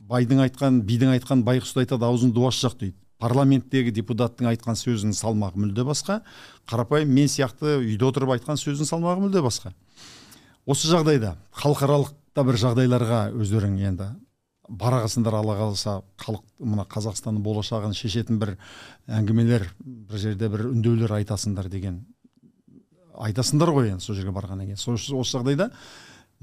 байдың айтқан бидің айтқан байғұсты айтады аузын дуасы жоқ дейді парламенттегі депутаттың айтқан сөзінің салмағы мүлде басқа қарапайым мен сияқты үйде отырып айтқан сөзін салмағы мүлде басқа осы жағдайда халықаралық бір жағдайларға өздерің енді бара қалсыңдар алла қаласа халық мына қазақстанның болашағын шешетін бір әңгімелер бір жерде бір үндеулер айтасыңдар деген айтасыңдар ғой енді сол жерге барғаннан кейін сол осы жағдайда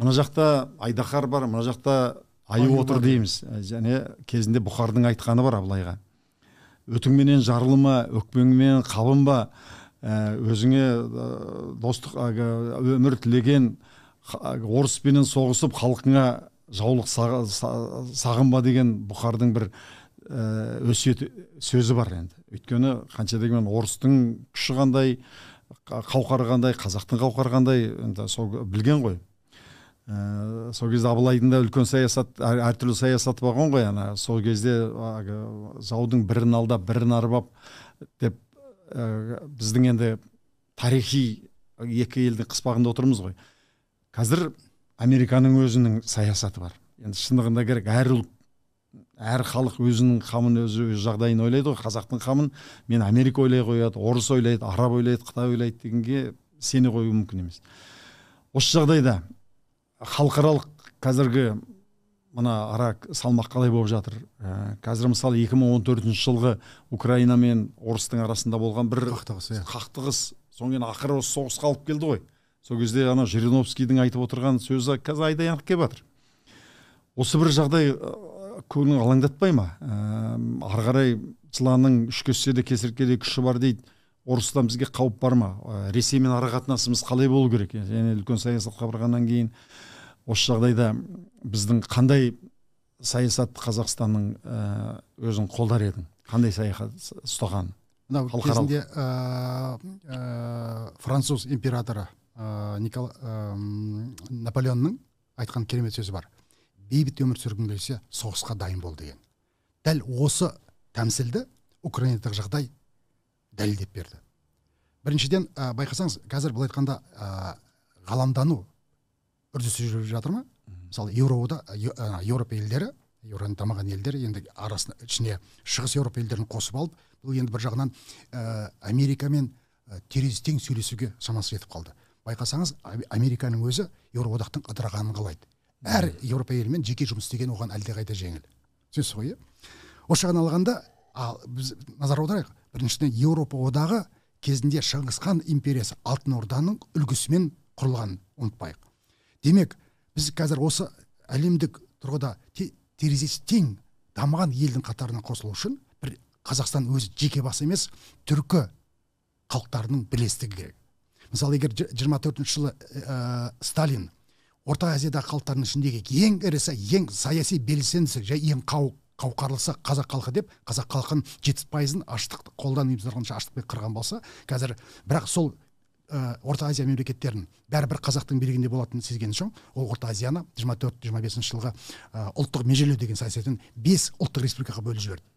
мына жақта айдаһар бар мына жақта аю отыр дейміз және кезінде бұхардың айтқаны бар абылайға өтіңменен жарылма өкпеңмен қабынба ә, өзіңе ә, достық өмір тілеген орыспенен соғысып халқыңа жаулық сағынба деген бұқардың бір ә, сөзі бар енді өйткені қанша дегенмен орыстың күші қандай қауқары қандай қазақтың қауқары қандай енді сол білген ғой ә, сол кезде абылайдың да үлкен саясат әр, әртүрлі саясаты болған ғой ана сол кезде жаудың бірін алдап бірін арбап деп э, біздің енді тарихи екі елдің қыспағында отырмыз ғой қазір американың өзінің саясаты бар енді шындығында керек әр ұлт әр халық өзінің қамын өзі өз жағдайын ойлайды ғой қазақтың қамын мен америка ойлай қояды орыс ойлайды араб ойлайды қытай ойлайды дегенге сене қою мүмкін емес осы жағдайда халықаралық қазіргі мына ара салмақ қалай болып жатыр ә, қазір мысалы 2014 жылғы украина мен орыстың арасында болған бір қақтығыс иә қақтығыс содан кейін ақыры осы соғысқа келді ғой сол кезде ана жириновскийдің айтып отырған сөзі қазір айдай анық келіп жатыр осы бір жағдай көңіл алаңдатпай ма ә, ары қарай жыланның үш кессе де кесіртке де күші бар дейді орыстан бізге қауіп бар ма ә, ресеймен ара қатынасымыз қалай болу керек және үлкен саясатқа барғаннан кейін осы жағдайда біздің қандай саясат қазақстанның ә, өзің қолдар едің қандай саяхат ұстаған мынау кезінде ә, француз императоры ә, Никол, ә, наполеонның айтқан керемет сөзі бар бейбіт өмір сүргің келсе соғысқа дайын бол деген дәл осы тәмсілді украинадағы жағдай дәлелдеп берді біріншіден ә, байқасаңыз қазір былай айтқанда ә, ғаламдану үрдісі жүріп жатыр ма мысалы еурода еуропа елдері еуроны дамыған елдер енді арасына ішіне шығыс еуропа елдерін қосып алып бұл енді бір жағынан ә, америкамен ә, тең сөйлесуге шамасы жетіп қалды байқасаңыз американың өзі еуроодақтың ыдырағанын қалайды әр еуропа елімен жеке жұмыс істеген оған әлдеқайда жеңіл түсінесіз ғой иә осы жағынан алғанда ал біз назар аударайық біріншіден еуропа одағы кезінде шыңғыс империясы алтын орданың үлгісімен құрылған ұмытпайық демек біз қазір осы әлемдік тұрғыда те, терезесі тең дамыған елдің қатарына қосылу үшін бір қазақстан өзі жеке бас емес түркі халықтарының бірлестігі керек мысалы егер жиырма төртінші жылы ә, сталин орта азиядағы халықтардың ішіндегі ең ірісі ең саяси белсендісі және ең қау қауқарлысы қазақ халқы деп қазақ халқын жетпіс пайызын аштық қолдан ұйымдастырғанша аштықпен қырған болса қазір бірақ сол э, орта азия мемлекеттерін бәрібір қазақтың билігінде болатынын сезген соң ол орта азияны жиырма төрт жиырма бесінші жылғы ә, ұлттық межелеу деген саясатын бес ұлттық республикаға бөліп жіберді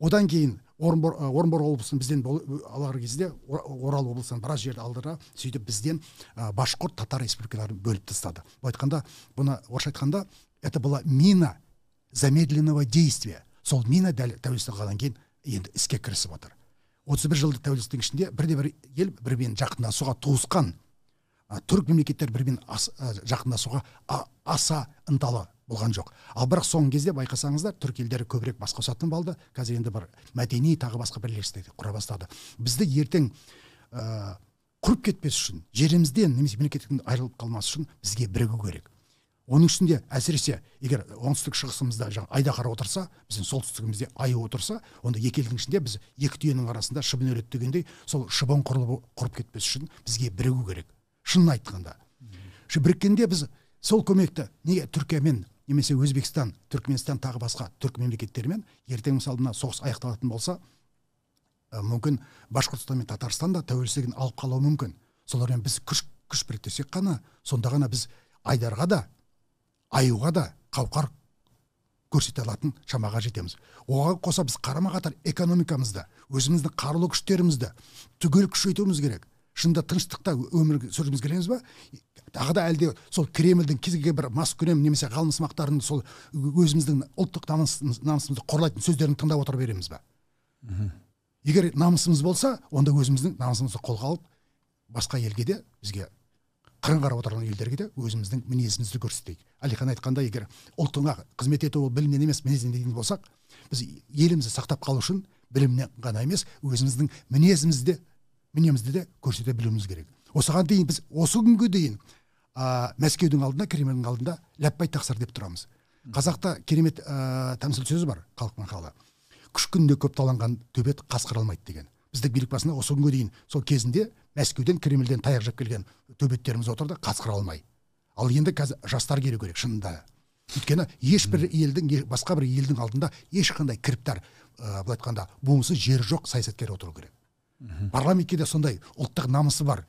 одан кейін орынбор орынбор облысын бізден алар кезде орал облысынан біраз жерді алдыра сөйтіп бізден ә, башқұрт татар республикаларын бөліп тастады былай айтқанда бұны орысша айтқанда это была мина замедленного действия сол мина дәл тәуелсіздік алғаннан кейін енді іске кірісіп отыр отыз бір жылдық тәуелсіздіктің ішінде бірде бір ел бірімен жақындасуға туысқан ә, түрік мемлекеттері бірімен жақындасуға аса ынталы болған жоқ ал бірақ соңғы кезде байқасаңыздар түрік елдері көбірек бас қосатын болды қазір енді бір мәдени тағы басқа бірлестік құра бастады бізді ертең ә, құрып кетпес үшін жерімізден немесе мемлекеттіктен айырылып қалмас үшін бізге бірігу керек оның үстінде әсіресе егер оңтүстік шығысымызда жаңағы айдаһар отырса біздің солтүстігімізде аю отырса онда екі елдің ішінде біз екі түйенің арасында шыбын өледі дегендей сол шыбын құрылып құрып кетпес үшін бізге бірігу керек шынын айтқанда біріккенде біз сол көмекті неге түркиямен немесе өзбекстан түркменстан тағы басқа түркі мемлекеттерімен ертең мысалы соғыс аяқталатын болса мүмкін башқұртстан мен татарстан да тәуелсіздігін алып қалуы мүмкін солармен біз күш күш біріктірсек қана сонда ғана біз айдарға да аюға да қауқар көрсете алатын шамаға жетеміз оған қоса біз қарама қатар экономикамызды өзіміздің қарулы күштерімізді түгел күшейтуіміз керек шынында тыныштықта өмір сүргіміз келеміз ба тағы да әлде сол кремльдің кез келген бір маскүнем немесе ғалым сол өзіміздің ұлттық намысымызды қорлайтын сөздерін тыңдап отыра береміз ба егер намысымыз болса онда өзіміздің намысымызды қолға алып басқа елге де бізге қырын қарап отырған елдерге де өзіміздің мінезімізді көрсетейік әлихан айтқандай егер ұлтыңа қызмет ету ол білімнен емес мінезден дейтін болсақ біз елімізді сақтап қалу үшін білімнен ғана емес өзіміздің мінезімізді мінезімізді де көрсете білуіміз керек осыған дейін біз осы күнге дейін ә, мәскеудің алдында кремльдің алдында ләппай тақсыр деп тұрамыз қазақта керемет ә, тәмсіл сөз бар халық мақалы күш күнде көп таланған төбет қасқыр алмайды деген біздің билік басында осы күнге дейін сол кезінде мәскеуден кремльден таяқ жеп келген төбеттеріміз отырды қасқыр алмай ал енді қазір жастар келу керек шынында өйткені ешбір елдің басқа бір елдің алдында ешқандай кіріптар ә, былай айтқанда болмысы жері жоқ саясаткер отыру керек парламентке де сондай ұлттық намысы бар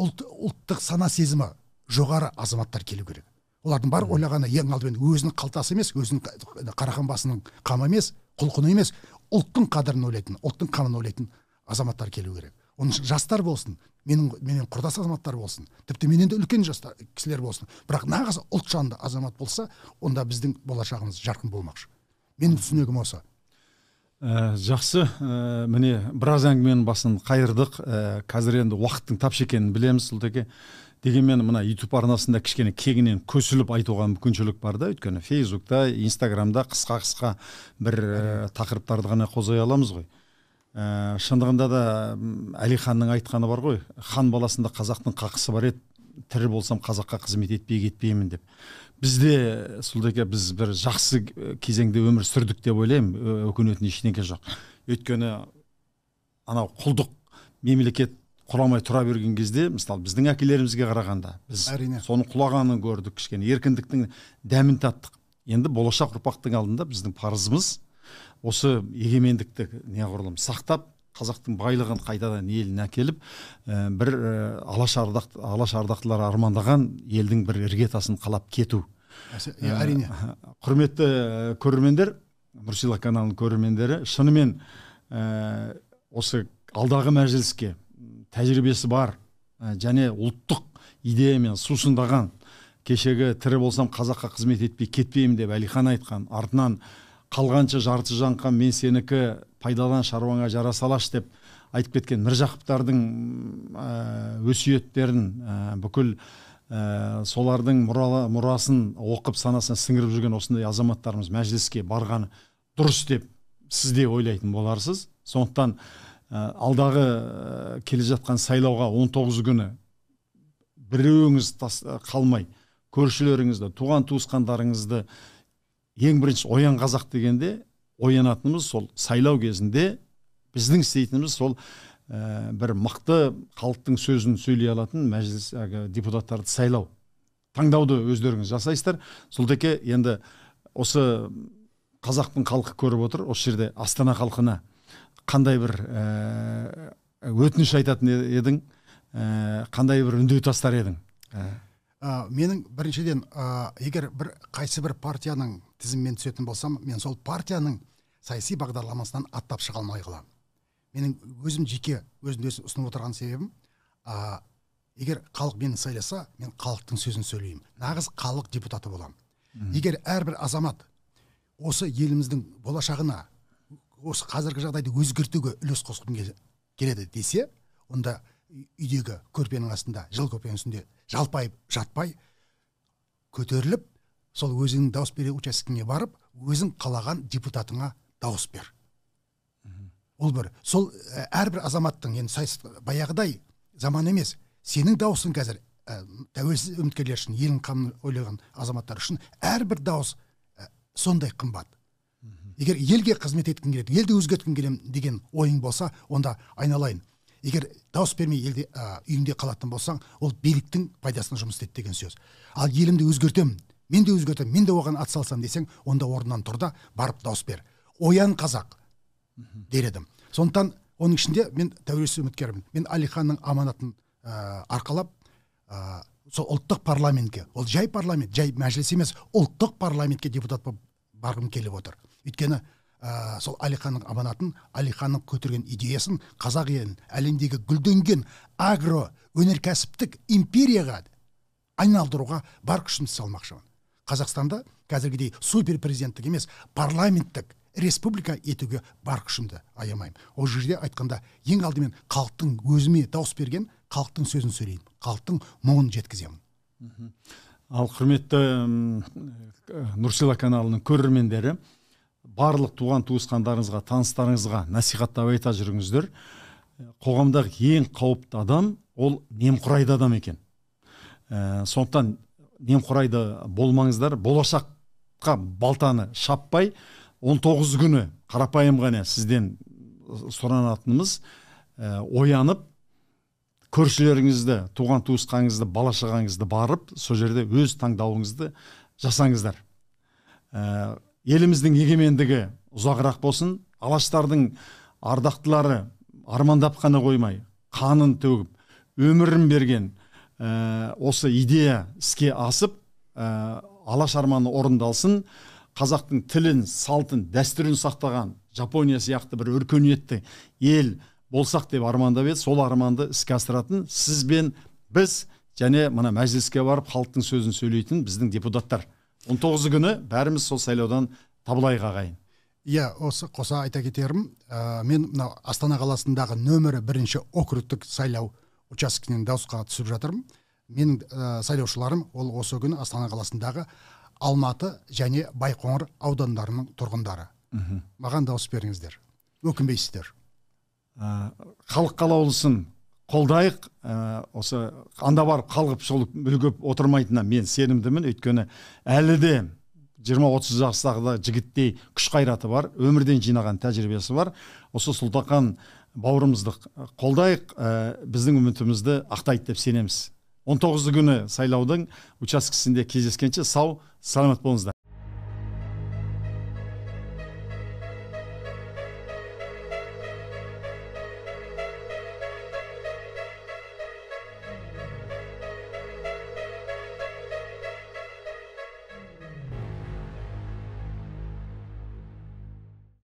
ұлт, ұлттық сана сезімі жоғары азаматтар келу керек олардың бар ойлағаны ең алдымен өзінің қалтасы емес өзінің қарахан басының қамы емес құлқыны емес ұлттың қадірін ойлайтын ұлттың қамын ойлайтын азаматтар келу керек оның үшін жастар болсын менің менен құрдас азаматтар болсын тіпті менен де үлкен жастар кісілер болсын бірақ нағыз ұлт жанды азамат болса онда біздің болашағымыз жарқын болмақшы менің түсінігім осы ә, жақсы ә, міне біраз әңгіменің басын қайырдық ә, қазір енді уақыттың тапшы екенін білеміз сұлтеке дегенмен мына ютуб арнасында кішкене кегінен көсіліп айтуға мүмкіншілік бар да өйткені фейсбукта инстаграмда қысқа қысқа бір ә, тақырыптарды ғана қозғай аламыз ғой ә, шындығында да әлиханның айтқаны бар ғой хан баласында қазақтың қақысы бар еді тірі болсам қазаққа қызмет етпей кетпеймін деп бізде сұлдеке біз бір жақсы кезеңде өмір сүрдік деп ойлаймын өкінетін ештеңе жоқ өйткені анау құлдық мемлекет құрамай тұра берген кезде мысалы біздің әкелерімізге қарағанда біз әрине соның құлағанын көрдік кішкене еркіндіктің дәмін таттық енді болашақ ұрпақтың алдында біздің парызымыз осы егемендікті неғұрлым сақтап қазақтың байлығын қайтадан еліне әкеліп ә, бір ә, э, алаш ардақ алаш ардақтылары армандаған елдің бір іргетасын қалап кету әрине э, құрметті көрермендер нұрсила каналының көрермендері шынымен осы алдағы мәжіліске тәжірибесі бар және ұлттық идеямен сусындаған кешегі тірі болсам қазаққа қызмет етпей кетпеймін деп әлихан айтқан артынан қалғанша жарты жанқа мен сенікі пайдалан шаруаңа жара деп айтып кеткен міржақыптардың ә, өсиеттерін ә, бүкіл ә, солардың мұрасын оқып санасына сіңіріп жүрген осындай азаматтарымыз мәжіліске барғаны дұрыс деп сіз де ойлайтын боларсыз сондықтан алдағы ә, келе жатқан сайлауға 19 күні біреуіңіз қалмай көршілеріңізді туған туысқандарыңызды ең бірінші оян қазақ дегенде оянатынымыз сол сайлау кезінде біздің істейтініміз сол ә, бір мықты халықтың сөзін сөйлей алатын мәжіліс әгі, депутаттарды сайлау таңдауды өздеріңіз жасайсыздар сұлтеке енді осы қазақтың халқы көріп отыр осы жерде астана халқына қандай бір ә, өтініш айтатын едің ә, қандай бір үндеу тастар едің ә. менің біріншіден егер бір қайсы бір партияның тізіммен түсетін болсам мен сол партияның саяси бағдарламасынан аттап шыға алмай қаламын менің өзім жеке өзімді өзім ұсынып отырған себебім ә, егер халық мені сайласа мен халықтың сөзін сөйлеймін нағыз халық депутаты боламын егер әрбір азамат осы еліміздің болашағына осы қазіргі жағдайды өзгертуге үлес қосқым келеді десе онда үйдегі көрпенің астында жыл көрпенің үстінде жалпайып жатпай көтеріліп сол өзіңнің дауыс бере учаскеңе барып өзің қалаған депутатыңа дауыс бер ол бір сол э, әрбір азаматтың енді сайыс баяғыдай заман емес сенің дауысың қазір ә, тәуелсіз үміткерлер үшін елдің қамын ойлаған азаматтар үшін әрбір дауыс ә, сондай қымбат егер елге қызмет еткің келеді елді өзгерткің келемін деген ойың болса онда айналайын егер дауыс бермей елде ә, үйіңде қалатын болсаң ол биліктің пайдасына жұмыс істейді деген сөз ал елімді өзгертемін мен де өзгертемін мен де оған атсалысамын десең онда орнынан тұр да барып дауыс бер оян қазақ дер едім сондықтан оның ішінде мен тәуелсіз үміткермін мен әлиханның аманатын ә, арқалап ә, сол ұлттық парламентке ол жай парламент жай мәжіліс емес ұлттық парламентке депутат болып барғым келіп отыр өйткені ә, сол әлиханның аманатын әлиханның көтерген идеясын қазақ елін әлемдегі гүлденген агро өнеркәсіптік империяға айналдыруға бар күшімді салмақшымын қазақстанда қазіргідей супер президенттік емес парламенттік республика етуге бар күшімді аямаймын ол жерде айтқанда ең алдымен халықтың өзіме дауыс берген халықтың сөзін сөйлеймін халықтың мұңын жеткіземін ал құрметті нұрсила каналының көрермендері барлық туған туысқандарыңызға таныстарыңызға насихаттап айта жүріңіздер қоғамдағы ең қауіпті адам ол немқұрайды адам екен ә, сондықтан немқұрайды болмаңыздар болашаққа балтаны шаппай 19 күні қарапайым ғана сізден сұранатынымыз ә, оянып көршілеріңізді туған туысқаңызды бала шағаңызды барып сол жерде өз таңдауыңызды жасаңыздар ә, еліміздің егемендігі ұзағырақ болсын алаштардың ардақтылары армандап қана қоймай қанын төгіп өмірін берген ә, осы идея іске асып ә, алаш арманы орындалсын қазақтың тілін салтын дәстүрін сақтаған жапония сияқты бір өркениетті ел болсақ деп армандап еді сол арманды іске асыратын сіз бен біз және мына мәжіліске барып халықтың сөзін сөйлейтін біздің депутаттар 19 күні бәріміз сол сайлаудан табылайық ағайын иә осы қоса айта кетерім ә, мен мынау астана қаласындағы нөмірі бірінші округтік сайлау учаскесінен дауысқа түсіп жатырмын менің ә, э, сайлаушыларым ол осы күні астана қаласындағы алматы және байқоңыр аудандарының тұрғындары Үху. маған дауыс беріңіздер өкінбейсіздер э, халық қалаулысын қолдайық ә, осы анда барып қалғып сол мүлгіп отырмайтынына мен сенімдімін өйткені әлі де жиырма отыз жастағы жігіттей күш қайраты бар өмірден жинаған тәжірибесі бар осы сұлтақан бауырымызды э, қолдайық ә, біздің үмітімізді ақтайды деп сенеміз 19 тоғызы күні сайлаудың учаскесінде кездескенше сау саламат болыңыздар